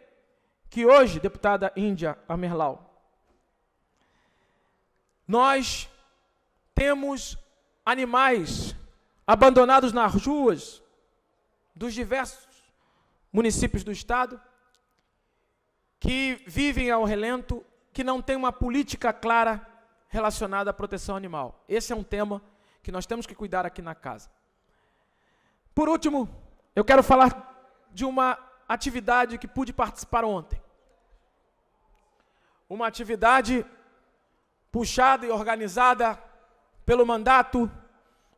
que hoje, deputada Índia Amerlau, nós temos animais abandonados nas ruas dos diversos municípios do estado que vivem ao relento, que não tem uma política clara relacionada à proteção animal. Esse é um tema que nós temos que cuidar aqui na casa. Por último, eu quero falar de uma atividade que pude participar ontem. Uma atividade puxada e organizada pelo mandato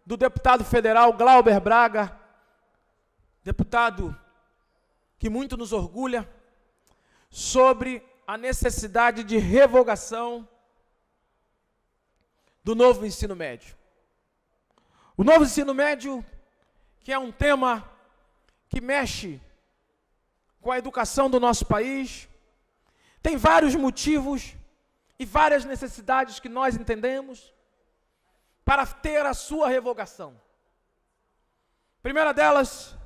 do deputado federal Glauber Braga, deputado que muito nos orgulha, sobre a necessidade de revogação do novo ensino médio. O novo ensino médio, que é um tema que mexe com a educação do nosso país, tem vários motivos e várias necessidades que nós entendemos para ter a sua revogação. A primeira delas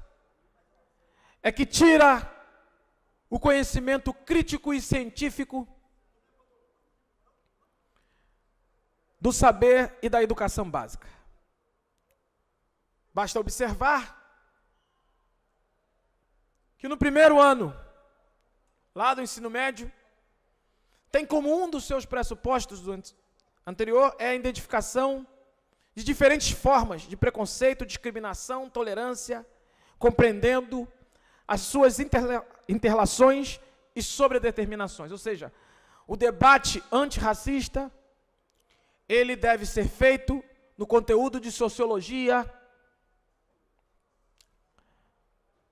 é que tira o conhecimento crítico e científico do saber e da educação básica. Basta observar que no primeiro ano, lá do ensino médio, tem como um dos seus pressupostos do anterior é a identificação de diferentes formas de preconceito, discriminação, tolerância, compreendendo as suas interla interlações e sobredeterminações. Ou seja, o debate antirracista, ele deve ser feito no conteúdo de sociologia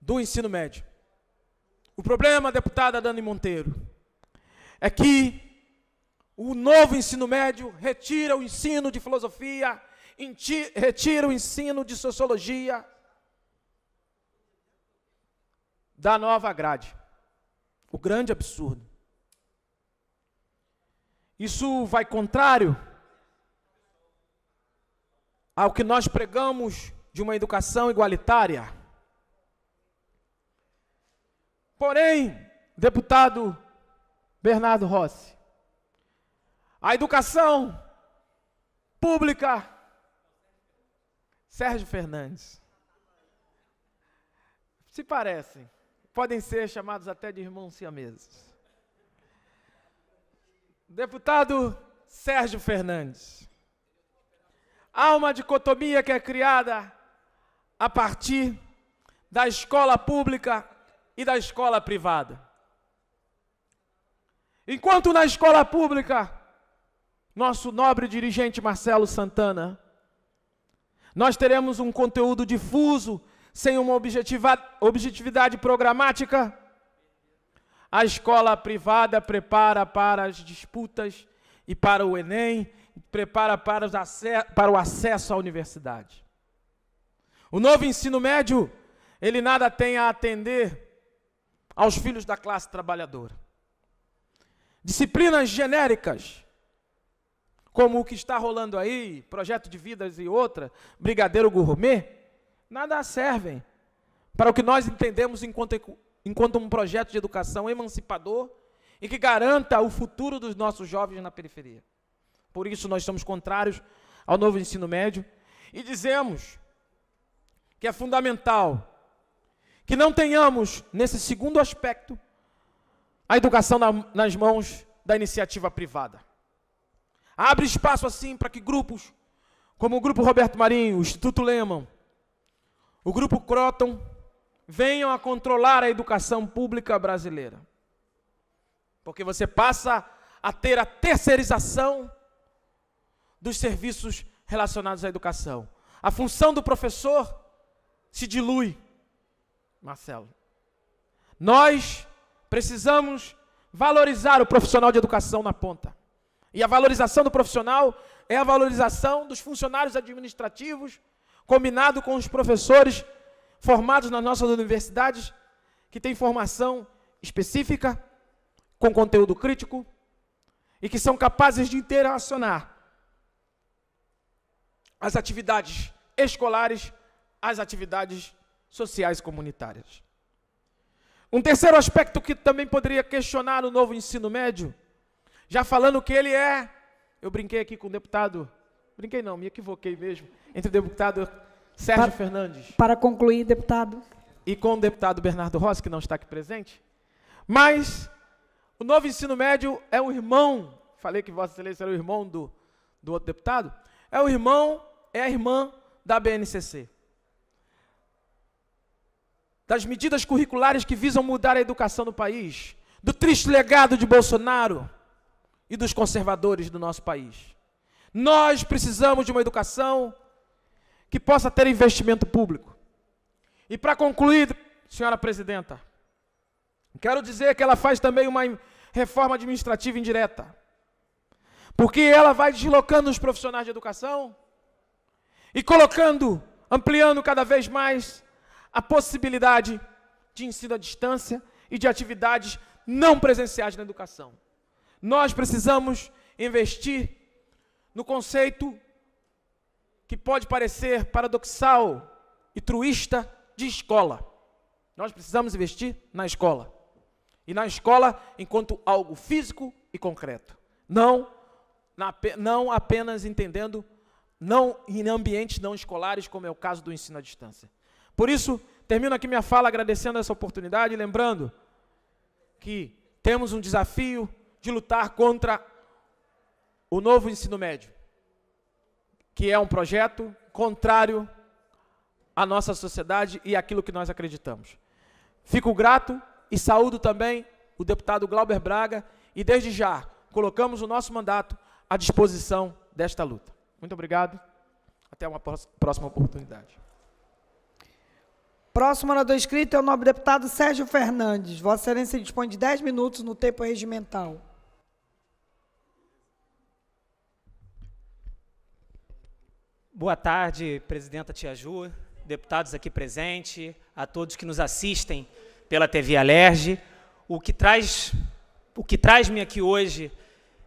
do ensino médio. O problema, deputada Dani Monteiro, é que o novo ensino médio retira o ensino de filosofia, retira o ensino de sociologia da nova grade. O grande absurdo. Isso vai contrário ao que nós pregamos de uma educação igualitária. Porém, deputado Bernardo Rossi. A educação pública, Sérgio Fernandes. Se parecem, podem ser chamados até de irmãos siameses. Deputado Sérgio Fernandes. Há uma dicotomia que é criada a partir da escola pública e da escola privada. Enquanto na escola pública, nosso nobre dirigente Marcelo Santana, nós teremos um conteúdo difuso, sem uma objetividade programática. A escola privada prepara para as disputas e para o Enem, prepara para, para o acesso à universidade. O novo ensino médio, ele nada tem a atender aos filhos da classe trabalhadora. Disciplinas genéricas, como o que está rolando aí, projeto de vidas e outra, brigadeiro gourmet, nada servem para o que nós entendemos enquanto, enquanto um projeto de educação emancipador e que garanta o futuro dos nossos jovens na periferia. Por isso, nós somos contrários ao novo ensino médio e dizemos que é fundamental que não tenhamos, nesse segundo aspecto, a educação na, nas mãos da iniciativa privada. Abre espaço assim para que grupos, como o Grupo Roberto Marinho, o Instituto Lehman, o Grupo Croton, venham a controlar a educação pública brasileira. Porque você passa a ter a terceirização dos serviços relacionados à educação. A função do professor se dilui, Marcelo. Nós Precisamos valorizar o profissional de educação na ponta. E a valorização do profissional é a valorização dos funcionários administrativos, combinado com os professores formados nas nossas universidades, que têm formação específica, com conteúdo crítico, e que são capazes de interacionar as atividades escolares às atividades sociais comunitárias. Um terceiro aspecto que também poderia questionar o novo ensino médio, já falando que ele é, eu brinquei aqui com o deputado, brinquei não, me equivoquei mesmo, entre o deputado Sérgio para, Fernandes. Para concluir, deputado. E com o deputado Bernardo Rossi, que não está aqui presente. Mas o novo ensino médio é o irmão, falei que Vossa Excelência era o irmão do, do outro deputado, é o irmão, é a irmã da BNCC das medidas curriculares que visam mudar a educação no país, do triste legado de Bolsonaro e dos conservadores do nosso país. Nós precisamos de uma educação que possa ter investimento público. E para concluir, senhora presidenta, quero dizer que ela faz também uma reforma administrativa indireta. Porque ela vai deslocando os profissionais de educação e colocando, ampliando cada vez mais a possibilidade de ensino à distância e de atividades não presenciais na educação. Nós precisamos investir no conceito que pode parecer paradoxal e truísta de escola. Nós precisamos investir na escola. E na escola enquanto algo físico e concreto. Não, na, não apenas entendendo não em ambientes não escolares, como é o caso do ensino à distância. Por isso, termino aqui minha fala agradecendo essa oportunidade, lembrando que temos um desafio de lutar contra o novo ensino médio, que é um projeto contrário à nossa sociedade e àquilo que nós acreditamos. Fico grato e saúdo também o deputado Glauber Braga e, desde já, colocamos o nosso mandato à disposição desta luta. Muito obrigado. Até uma próxima oportunidade. Próximo orador inscrito é o nobre deputado Sérgio Fernandes. Vossa Excelência dispõe de 10 minutos no tempo regimental. Boa tarde, presidenta Tia Ju, deputados aqui presentes, a todos que nos assistem pela TV Alerge. O que traz o que traz-me aqui hoje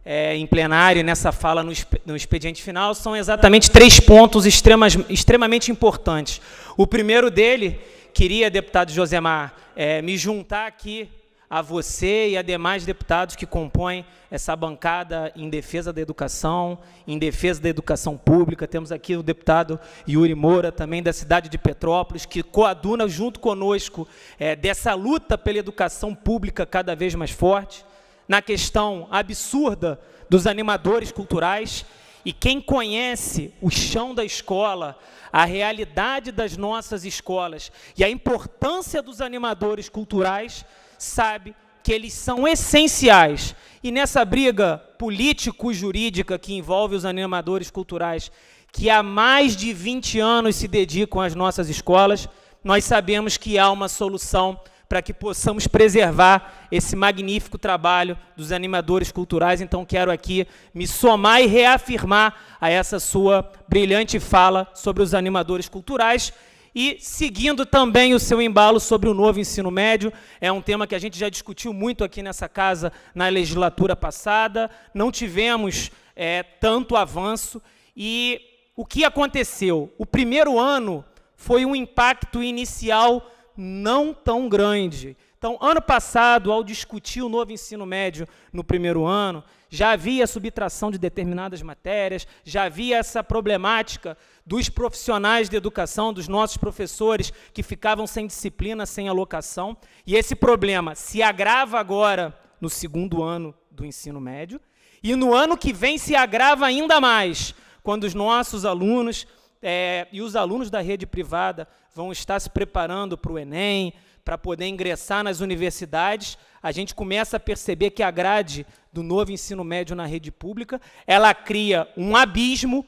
é, em plenário, nessa fala no, no, expediente final, são exatamente três pontos extremas, extremamente importantes. O primeiro dele Queria, deputado Josemar, é, me juntar aqui a você e a demais deputados que compõem essa bancada em defesa da educação, em defesa da educação pública. Temos aqui o deputado Yuri Moura, também da cidade de Petrópolis, que coaduna junto conosco é, dessa luta pela educação pública cada vez mais forte, na questão absurda dos animadores culturais e quem conhece o chão da escola, a realidade das nossas escolas e a importância dos animadores culturais, sabe que eles são essenciais. E nessa briga político-jurídica que envolve os animadores culturais, que há mais de 20 anos se dedicam às nossas escolas, nós sabemos que há uma solução para que possamos preservar esse magnífico trabalho dos animadores culturais. Então, quero aqui me somar e reafirmar a essa sua brilhante fala sobre os animadores culturais. E seguindo também o seu embalo sobre o novo ensino médio, é um tema que a gente já discutiu muito aqui nessa casa na legislatura passada, não tivemos é, tanto avanço. E o que aconteceu? O primeiro ano foi um impacto inicial não tão grande. Então, ano passado, ao discutir o novo ensino médio no primeiro ano, já havia subtração de determinadas matérias, já havia essa problemática dos profissionais de educação, dos nossos professores que ficavam sem disciplina, sem alocação. E esse problema se agrava agora no segundo ano do ensino médio, e no ano que vem se agrava ainda mais, quando os nossos alunos é, e os alunos da rede privada vão estar se preparando para o Enem, para poder ingressar nas universidades, a gente começa a perceber que a grade do novo ensino médio na rede pública, ela cria um abismo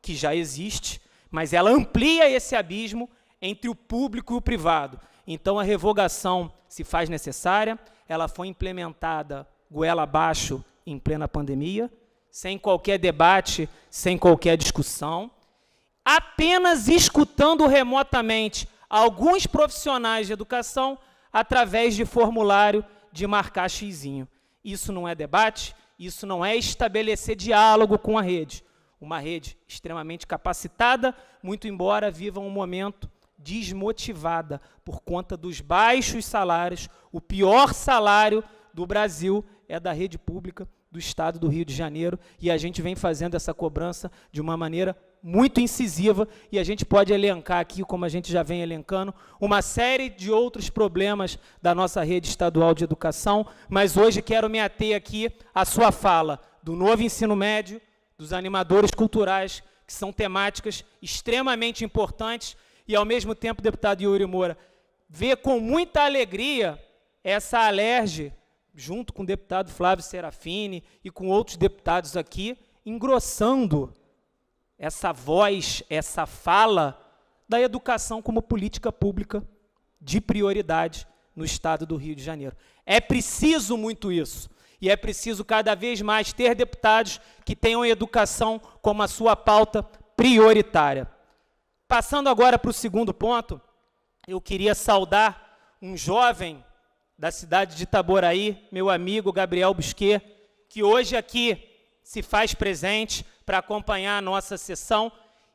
que já existe, mas ela amplia esse abismo entre o público e o privado. Então a revogação se faz necessária, ela foi implementada goela abaixo em plena pandemia, sem qualquer debate, sem qualquer discussão apenas escutando remotamente alguns profissionais de educação através de formulário de marcar xizinho. Isso não é debate, isso não é estabelecer diálogo com a rede. Uma rede extremamente capacitada, muito embora viva um momento desmotivada por conta dos baixos salários. O pior salário do Brasil é da rede pública do Estado do Rio de Janeiro e a gente vem fazendo essa cobrança de uma maneira muito incisiva e a gente pode elencar aqui, como a gente já vem elencando, uma série de outros problemas da nossa rede estadual de educação, mas hoje quero me ater aqui à sua fala do novo ensino médio, dos animadores culturais, que são temáticas extremamente importantes e, ao mesmo tempo, deputado Yuri Moura, vê com muita alegria essa alerge junto com o deputado Flávio Serafini e com outros deputados aqui, engrossando essa voz, essa fala da educação como política pública de prioridade no estado do Rio de Janeiro. É preciso muito isso. E é preciso cada vez mais ter deputados que tenham educação como a sua pauta prioritária. Passando agora para o segundo ponto, eu queria saudar um jovem da cidade de Itaboraí, meu amigo Gabriel Busquet, que hoje aqui se faz presente para acompanhar a nossa sessão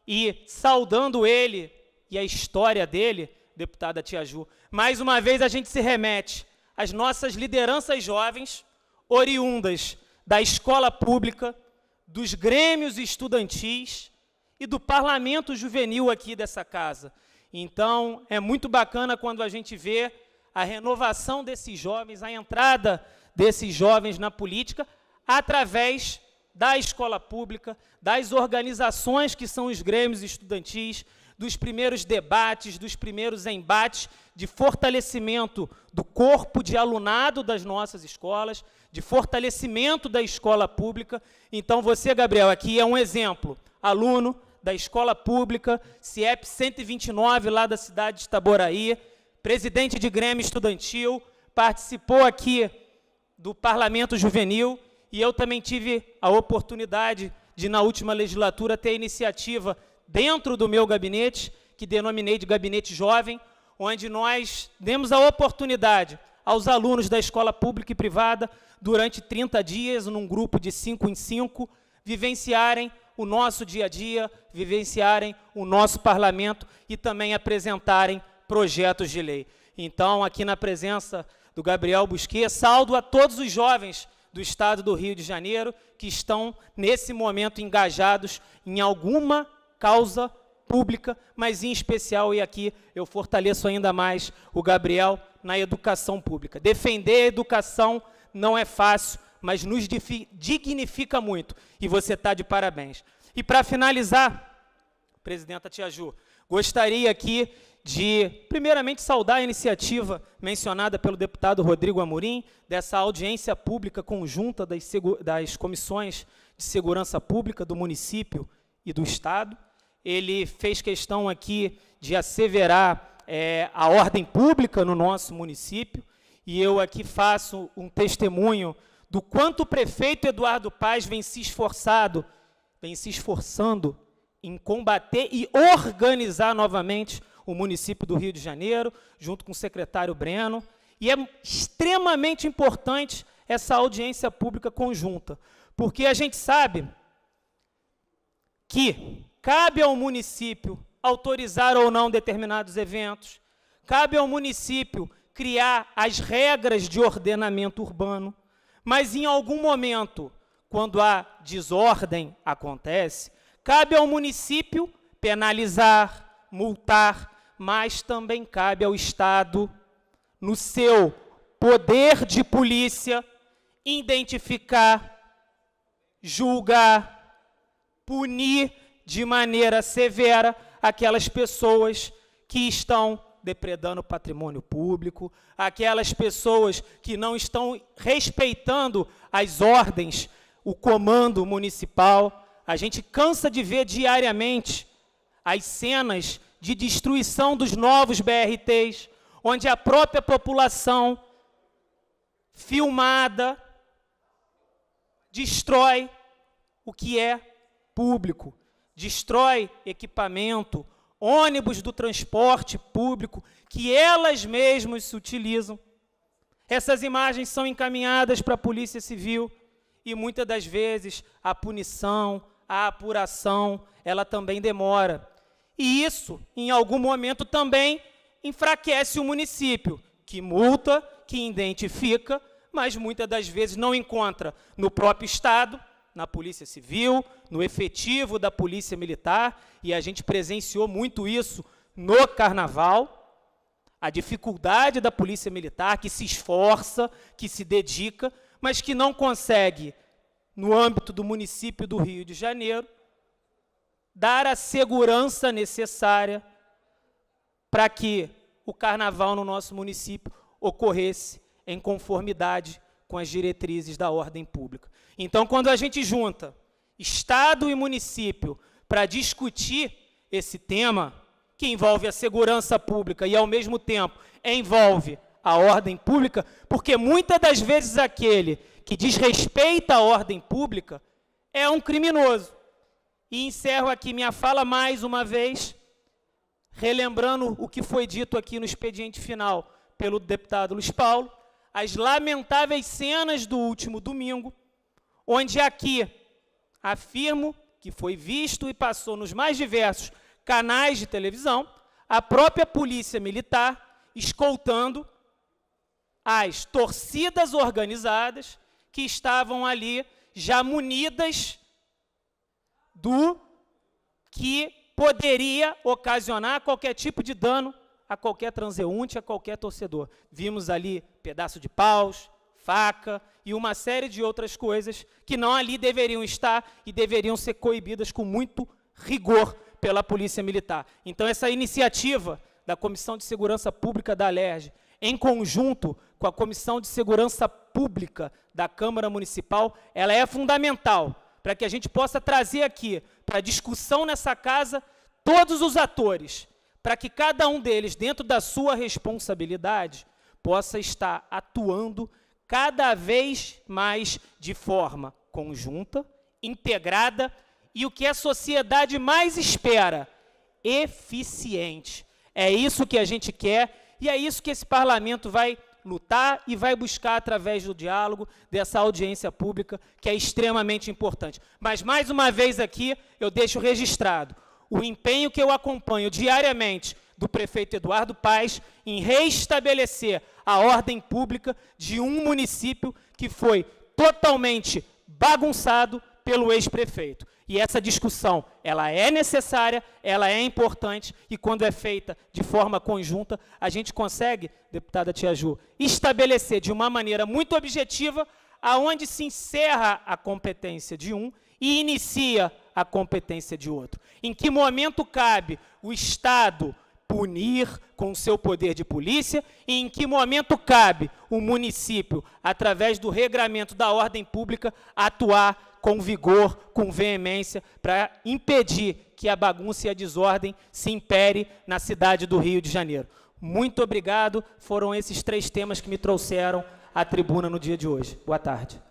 e saudando ele e a história dele, deputada Tia Ju, mais uma vez a gente se remete às nossas lideranças jovens, oriundas da escola pública, dos grêmios estudantis e do parlamento juvenil aqui dessa casa. Então, é muito bacana quando a gente vê a renovação desses jovens, a entrada desses jovens na política, através da escola pública, das organizações que são os grêmios estudantis, dos primeiros debates, dos primeiros embates de fortalecimento do corpo de alunado das nossas escolas, de fortalecimento da escola pública. Então, você, Gabriel, aqui é um exemplo, aluno da escola pública, CIEP 129, lá da cidade de Itaboraí, presidente de Grêmio Estudantil, participou aqui do Parlamento Juvenil e eu também tive a oportunidade de, na última legislatura, ter iniciativa dentro do meu gabinete, que denominei de Gabinete Jovem, onde nós demos a oportunidade aos alunos da escola pública e privada, durante 30 dias, num grupo de 5 em 5, vivenciarem o nosso dia a dia, vivenciarem o nosso parlamento e também apresentarem projetos de lei. Então, aqui na presença do Gabriel Busquet, saldo a todos os jovens do estado do Rio de Janeiro que estão, nesse momento, engajados em alguma causa pública, mas em especial, e aqui eu fortaleço ainda mais o Gabriel, na educação pública. Defender a educação não é fácil, mas nos dignifica muito, e você está de parabéns. E para finalizar, presidenta Tiaju, gostaria aqui de, primeiramente, saudar a iniciativa mencionada pelo deputado Rodrigo Amorim, dessa audiência pública conjunta das, das comissões de segurança pública do município e do Estado. Ele fez questão aqui de asseverar é, a ordem pública no nosso município, e eu aqui faço um testemunho do quanto o prefeito Eduardo Paz vem se esforçado, vem se esforçando em combater e organizar novamente o município do Rio de Janeiro, junto com o secretário Breno. E é extremamente importante essa audiência pública conjunta, porque a gente sabe que cabe ao município autorizar ou não determinados eventos, cabe ao município criar as regras de ordenamento urbano, mas em algum momento, quando a desordem acontece, cabe ao município penalizar, multar, mas também cabe ao Estado, no seu poder de polícia, identificar, julgar, punir de maneira severa aquelas pessoas que estão depredando o patrimônio público, aquelas pessoas que não estão respeitando as ordens, o comando municipal. A gente cansa de ver diariamente as cenas de destruição dos novos BRTs, onde a própria população filmada destrói o que é público, destrói equipamento, ônibus do transporte público que elas mesmas se utilizam. Essas imagens são encaminhadas para a Polícia Civil e muitas das vezes a punição, a apuração, ela também demora. E isso, em algum momento, também enfraquece o município, que multa, que identifica, mas muitas das vezes não encontra no próprio Estado, na Polícia Civil, no efetivo da Polícia Militar, e a gente presenciou muito isso no Carnaval. A dificuldade da Polícia Militar, que se esforça, que se dedica, mas que não consegue, no âmbito do município do Rio de Janeiro, dar a segurança necessária para que o carnaval no nosso município ocorresse em conformidade com as diretrizes da ordem pública. Então, quando a gente junta Estado e município para discutir esse tema, que envolve a segurança pública e, ao mesmo tempo, envolve a ordem pública, porque muitas das vezes aquele que desrespeita a ordem pública é um criminoso. E encerro aqui minha fala mais uma vez, relembrando o que foi dito aqui no expediente final pelo deputado Luiz Paulo, as lamentáveis cenas do último domingo, onde aqui afirmo que foi visto e passou nos mais diversos canais de televisão a própria polícia militar escoltando as torcidas organizadas que estavam ali já munidas do que poderia ocasionar qualquer tipo de dano a qualquer transeunte, a qualquer torcedor. Vimos ali pedaço de paus, faca e uma série de outras coisas que não ali deveriam estar e deveriam ser coibidas com muito rigor pela Polícia Militar. Então, essa iniciativa da Comissão de Segurança Pública da Alerj, em conjunto com a Comissão de Segurança Pública da Câmara Municipal, ela é fundamental para que a gente possa trazer aqui para discussão nessa casa todos os atores, para que cada um deles, dentro da sua responsabilidade, possa estar atuando cada vez mais de forma conjunta, integrada e o que a sociedade mais espera, eficiente. É isso que a gente quer e é isso que esse parlamento vai lutar e vai buscar através do diálogo, dessa audiência pública, que é extremamente importante. Mas, mais uma vez aqui, eu deixo registrado o empenho que eu acompanho diariamente do prefeito Eduardo Paes em restabelecer a ordem pública de um município que foi totalmente bagunçado pelo ex-prefeito. E essa discussão, ela é necessária, ela é importante e quando é feita de forma conjunta, a gente consegue, deputada Tia Ju, estabelecer de uma maneira muito objetiva aonde se encerra a competência de um e inicia a competência de outro. Em que momento cabe o Estado punir com o seu poder de polícia e em que momento cabe o município, através do regramento da ordem pública, atuar com vigor, com veemência, para impedir que a bagunça e a desordem se impere na cidade do Rio de Janeiro. Muito obrigado. Foram esses três temas que me trouxeram à tribuna no dia de hoje. Boa tarde.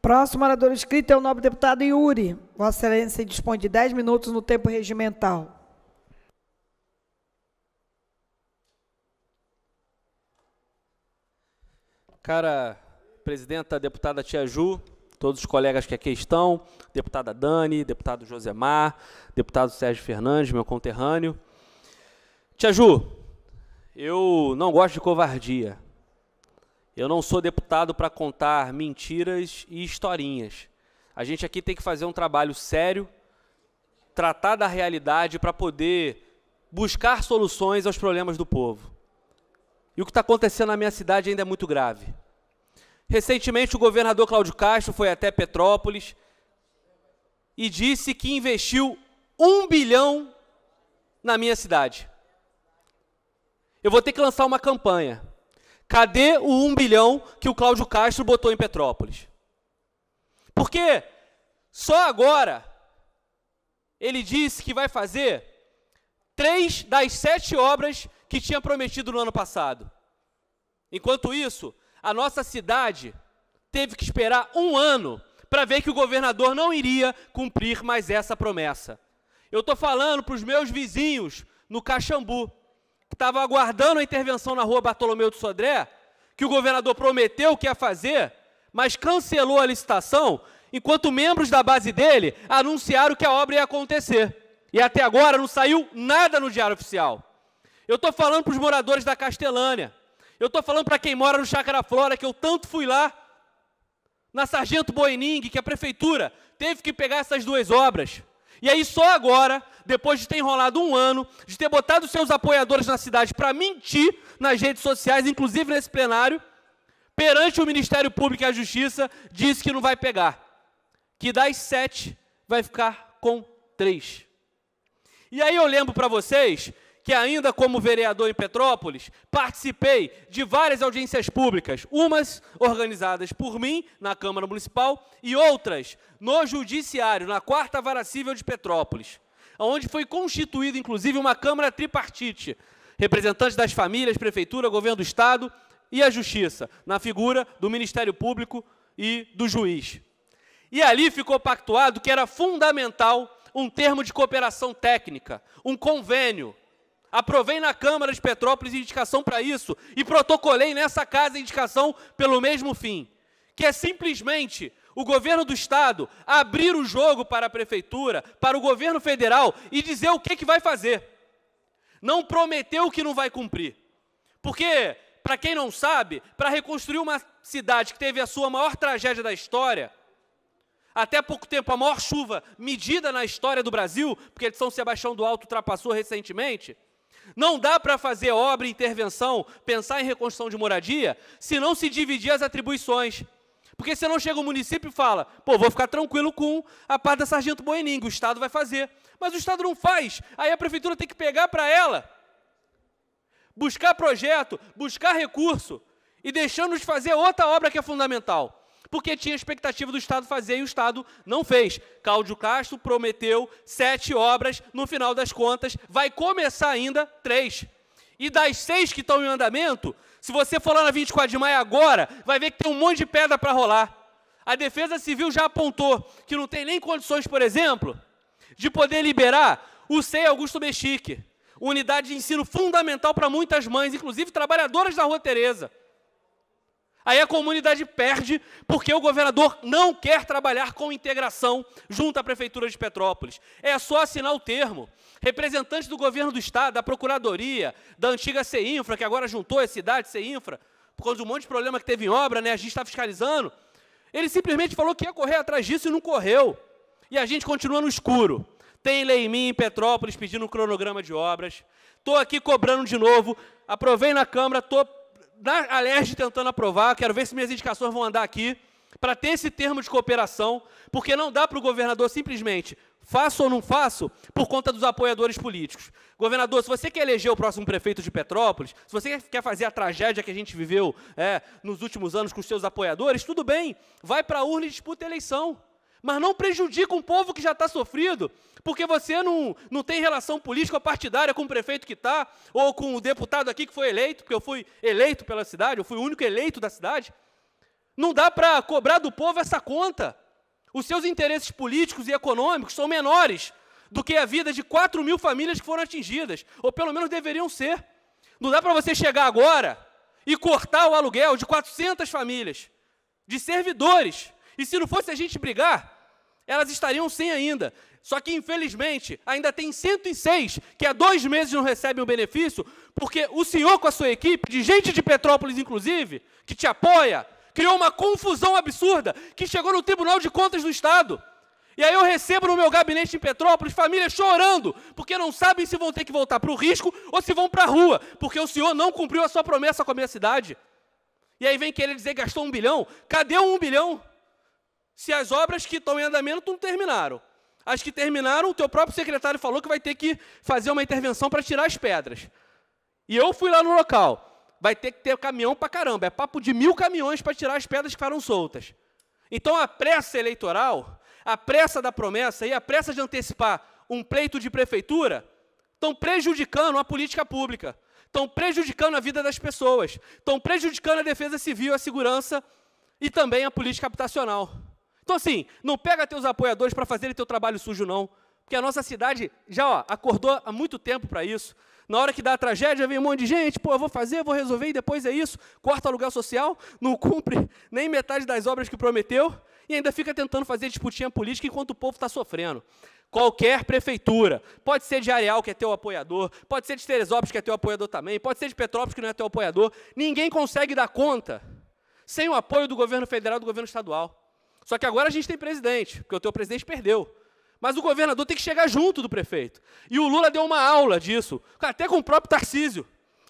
Próximo orador inscrito é o nobre deputado Yuri. Vossa Excelência dispõe de 10 minutos no tempo regimental. Cara presidenta, deputada Tia Ju, todos os colegas que aqui estão, deputada Dani, deputado Josemar, deputado Sérgio Fernandes, meu conterrâneo. Tia Ju, eu não gosto de covardia. Eu não sou deputado para contar mentiras e historinhas. A gente aqui tem que fazer um trabalho sério, tratar da realidade para poder buscar soluções aos problemas do povo. E o que está acontecendo na minha cidade ainda é muito grave. Recentemente, o governador Cláudio Castro foi até Petrópolis e disse que investiu um bilhão na minha cidade. Eu vou ter que lançar uma campanha. Cadê o um bilhão que o Cláudio Castro botou em Petrópolis? Porque só agora ele disse que vai fazer três das sete obras que tinha prometido no ano passado. Enquanto isso, a nossa cidade teve que esperar um ano para ver que o governador não iria cumprir mais essa promessa. Eu estou falando para os meus vizinhos no Caxambu, que estavam aguardando a intervenção na rua Bartolomeu de Sodré, que o governador prometeu que ia fazer, mas cancelou a licitação, enquanto membros da base dele anunciaram que a obra ia acontecer. E até agora não saiu nada no Diário Oficial. Eu estou falando para os moradores da Castelânia, eu estou falando para quem mora no Chácara Flora, que eu tanto fui lá, na Sargento Boening, que a prefeitura teve que pegar essas duas obras. E aí só agora, depois de ter enrolado um ano, de ter botado seus apoiadores na cidade para mentir nas redes sociais, inclusive nesse plenário, perante o Ministério Público e a Justiça, disse que não vai pegar. Que das sete vai ficar com três. E aí eu lembro para vocês que ainda como vereador em Petrópolis, participei de várias audiências públicas, umas organizadas por mim na Câmara Municipal e outras no Judiciário, na Quarta Vara Cível de Petrópolis, onde foi constituída inclusive uma Câmara tripartite, representantes das famílias, prefeitura, governo do estado e a justiça, na figura do Ministério Público e do juiz. E ali ficou pactuado que era fundamental um termo de cooperação técnica, um convênio Aprovei na Câmara de Petrópolis indicação para isso e protocolei nessa casa indicação pelo mesmo fim, que é simplesmente o governo do Estado abrir o jogo para a Prefeitura, para o governo federal e dizer o que, que vai fazer. Não prometeu que não vai cumprir. Porque, para quem não sabe, para reconstruir uma cidade que teve a sua maior tragédia da história, até pouco tempo a maior chuva medida na história do Brasil, porque São Sebastião do Alto ultrapassou recentemente, não dá para fazer obra, intervenção, pensar em reconstrução de moradia, se não se dividir as atribuições. Porque senão chega o município e fala, pô, vou ficar tranquilo com a parte da Sargento Boening, o Estado vai fazer. Mas o Estado não faz, aí a prefeitura tem que pegar para ela, buscar projeto, buscar recurso, e deixando de fazer outra obra que é fundamental porque tinha expectativa do Estado fazer e o Estado não fez. Cláudio Castro prometeu sete obras, no final das contas, vai começar ainda três. E das seis que estão em andamento, se você for lá na 24 de maio agora, vai ver que tem um monte de pedra para rolar. A Defesa Civil já apontou que não tem nem condições, por exemplo, de poder liberar o CEI Augusto Mexique, unidade de ensino fundamental para muitas mães, inclusive trabalhadoras da Rua Tereza. Aí a comunidade perde porque o governador não quer trabalhar com integração junto à Prefeitura de Petrópolis. É só assinar o termo. Representantes do governo do Estado, da Procuradoria, da antiga CEINFRA, que agora juntou a cidade CEINFRA, por causa de um monte de problema que teve em obra, né? a gente está fiscalizando. Ele simplesmente falou que ia correr atrás disso e não correu. E a gente continua no escuro. Tem lei em mim, em Petrópolis, pedindo um cronograma de obras. Estou aqui cobrando de novo. Aprovei na Câmara, estou da Alerj tentando aprovar, quero ver se minhas indicações vão andar aqui, para ter esse termo de cooperação, porque não dá para o governador simplesmente faço ou não faço por conta dos apoiadores políticos. Governador, se você quer eleger o próximo prefeito de Petrópolis, se você quer fazer a tragédia que a gente viveu é, nos últimos anos com seus apoiadores, tudo bem, vai para a urna e disputa a eleição. Mas não prejudica um povo que já está sofrido, porque você não, não tem relação política ou partidária com o prefeito que está, ou com o deputado aqui que foi eleito, porque eu fui eleito pela cidade, eu fui o único eleito da cidade. Não dá para cobrar do povo essa conta. Os seus interesses políticos e econômicos são menores do que a vida de 4 mil famílias que foram atingidas, ou pelo menos deveriam ser. Não dá para você chegar agora e cortar o aluguel de 400 famílias, de servidores, e se não fosse a gente brigar, elas estariam sem ainda. Só que, infelizmente, ainda tem 106 que há dois meses não recebem o benefício, porque o senhor, com a sua equipe, de gente de Petrópolis, inclusive, que te apoia, criou uma confusão absurda que chegou no Tribunal de Contas do Estado. E aí eu recebo no meu gabinete em Petrópolis famílias chorando, porque não sabem se vão ter que voltar para o risco ou se vão para a rua, porque o senhor não cumpriu a sua promessa com a minha cidade. E aí vem querer dizer gastou um bilhão. Cadê um bilhão? se as obras que estão em andamento não terminaram. As que terminaram, o teu próprio secretário falou que vai ter que fazer uma intervenção para tirar as pedras. E eu fui lá no local. Vai ter que ter caminhão para caramba. É papo de mil caminhões para tirar as pedras que ficaram soltas. Então a pressa eleitoral, a pressa da promessa e a pressa de antecipar um pleito de prefeitura estão prejudicando a política pública, estão prejudicando a vida das pessoas, estão prejudicando a defesa civil, a segurança e também a política habitacional. Então, assim, não pega teus apoiadores para fazerem teu trabalho sujo, não. Porque a nossa cidade já ó, acordou há muito tempo para isso. Na hora que dá a tragédia, vem um monte de gente, pô, eu vou fazer, eu vou resolver, e depois é isso. Corta aluguel social, não cumpre nem metade das obras que prometeu, e ainda fica tentando fazer disputinha política enquanto o povo está sofrendo. Qualquer prefeitura, pode ser de Areal, que é teu apoiador, pode ser de Teresópolis, que é teu apoiador também, pode ser de Petrópolis, que não é teu apoiador, ninguém consegue dar conta sem o apoio do governo federal e do governo estadual. Só que agora a gente tem presidente, porque o teu presidente perdeu. Mas o governador tem que chegar junto do prefeito. E o Lula deu uma aula disso, até com o próprio Tarcísio,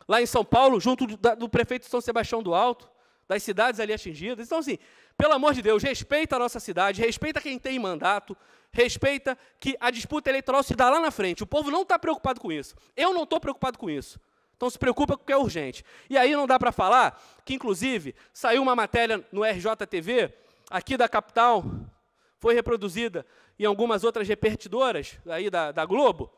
lá em São Paulo, junto do, do prefeito São Sebastião do Alto, das cidades ali atingidas. Então, assim, pelo amor de Deus, respeita a nossa cidade, respeita quem tem mandato, respeita que a disputa eleitoral se dá lá na frente. O povo não está preocupado com isso. Eu não estou preocupado com isso. Então se preocupa com o que é urgente. E aí não dá para falar que, inclusive, saiu uma matéria no RJTV aqui da capital, foi reproduzida em algumas outras repetidoras aí da, da Globo.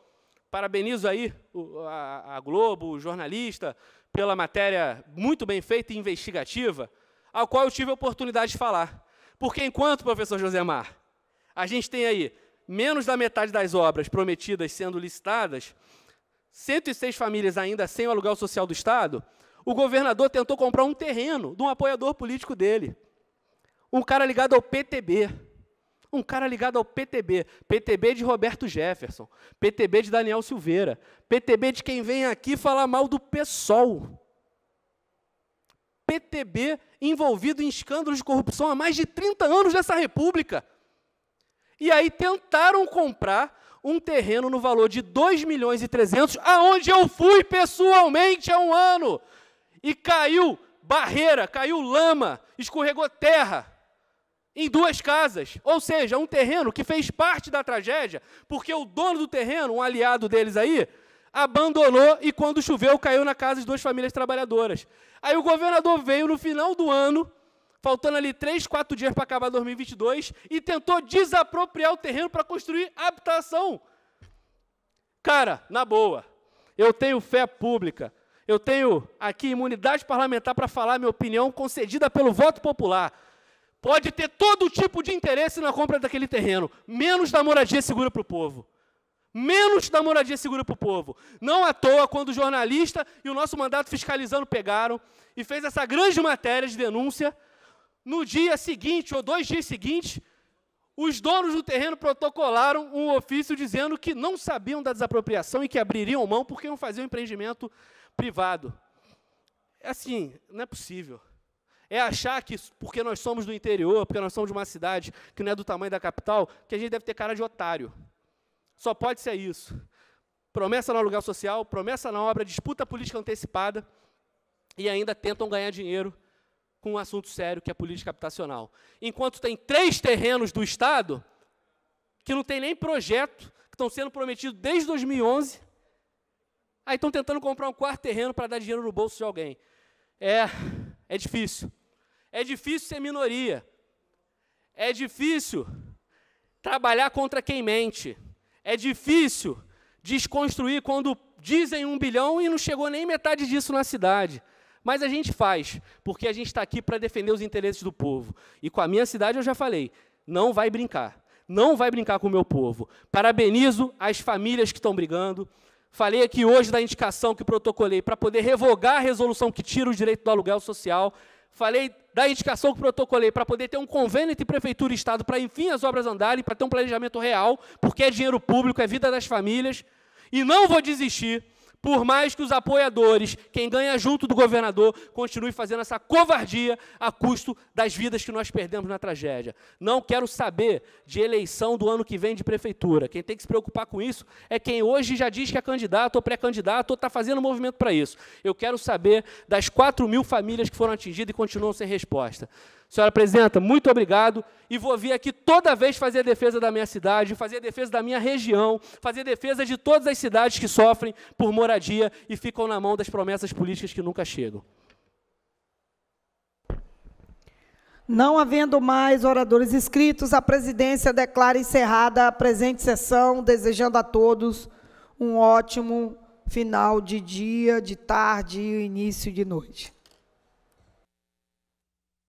Parabenizo aí o, a, a, Globo, o jornalista, pela matéria muito bem feita e investigativa, ao qual eu tive a oportunidade de falar. Porque enquanto, professor Josemar, a gente tem aí menos da metade das obras prometidas sendo licitadas, 106 famílias ainda sem o aluguel social do Estado, o governador tentou comprar um terreno de um apoiador político dele um cara ligado ao PTB. Um cara ligado ao PTB. PTB de Roberto Jefferson. PTB de Daniel Silveira. PTB de quem vem aqui falar mal do PSOL. PTB envolvido em escândalos de corrupção há mais de 30 anos dessa República. E aí tentaram comprar um terreno no valor de 2 milhões e 300, aonde eu fui pessoalmente há um ano. E caiu barreira, caiu lama, escorregou terra em duas casas, ou seja, um terreno que fez parte da tragédia, porque o dono do terreno, um aliado deles aí, abandonou e quando choveu caiu na casa de duas famílias trabalhadoras. Aí o governador veio no final do ano, faltando ali três, quatro dias para acabar 2022, e tentou desapropriar o terreno para construir habitação. Cara, na boa, eu tenho fé pública, eu tenho aqui imunidade parlamentar para falar minha opinião concedida pelo voto popular pode ter todo tipo de interesse na compra daquele terreno, menos da moradia segura para o povo. Menos da moradia segura para o povo. Não à toa, quando o jornalista e o nosso mandato fiscalizando pegaram e fez essa grande matéria de denúncia, no dia seguinte ou dois dias seguintes, os donos do terreno protocolaram um ofício dizendo que não sabiam da desapropriação e que abririam mão porque iam fazer um empreendimento privado. É assim, não é possível. É achar que, porque nós somos do interior, porque nós somos de uma cidade que não é do tamanho da capital, que a gente deve ter cara de otário. Só pode ser isso. Promessa no aluguel social, promessa na obra, disputa política antecipada e ainda tentam ganhar dinheiro com um assunto sério que é a política habitacional. Enquanto tem três terrenos do Estado que não tem nem projeto, que estão sendo prometidos desde 2011, aí estão tentando comprar um quarto terreno para dar dinheiro no bolso de alguém. É, é difícil. É difícil ser minoria. É difícil trabalhar contra quem mente. É difícil desconstruir quando dizem um bilhão e não chegou nem metade disso na cidade. Mas a gente faz, porque a gente está aqui para defender os interesses do povo. E com a minha cidade eu já falei: não vai brincar. Não vai brincar com o meu povo. Parabenizo as famílias que estão brigando. Falei aqui hoje da indicação que protocolei para poder revogar a resolução que tira o direito do aluguel social. Falei da indicação que protocolei para poder ter um convênio entre prefeitura e Estado para, enfim, as obras andarem, para ter um planejamento real, porque é dinheiro público, é vida das famílias. E não vou desistir por mais que os apoiadores, quem ganha junto do governador, continue fazendo essa covardia a custo das vidas que nós perdemos na tragédia. Não quero saber de eleição do ano que vem de prefeitura. Quem tem que se preocupar com isso é quem hoje já diz que é candidato ou pré-candidato ou está fazendo movimento para isso. Eu quero saber das 4 mil famílias que foram atingidas e continuam sem resposta senhora presidenta, muito obrigado. E vou vir aqui toda vez fazer a defesa da minha cidade, fazer a defesa da minha região, fazer a defesa de todas as cidades que sofrem por moradia e ficam na mão das promessas políticas que nunca chegam. Não havendo mais oradores inscritos, a presidência declara encerrada a presente sessão, desejando a todos um ótimo final de dia, de tarde e início de noite.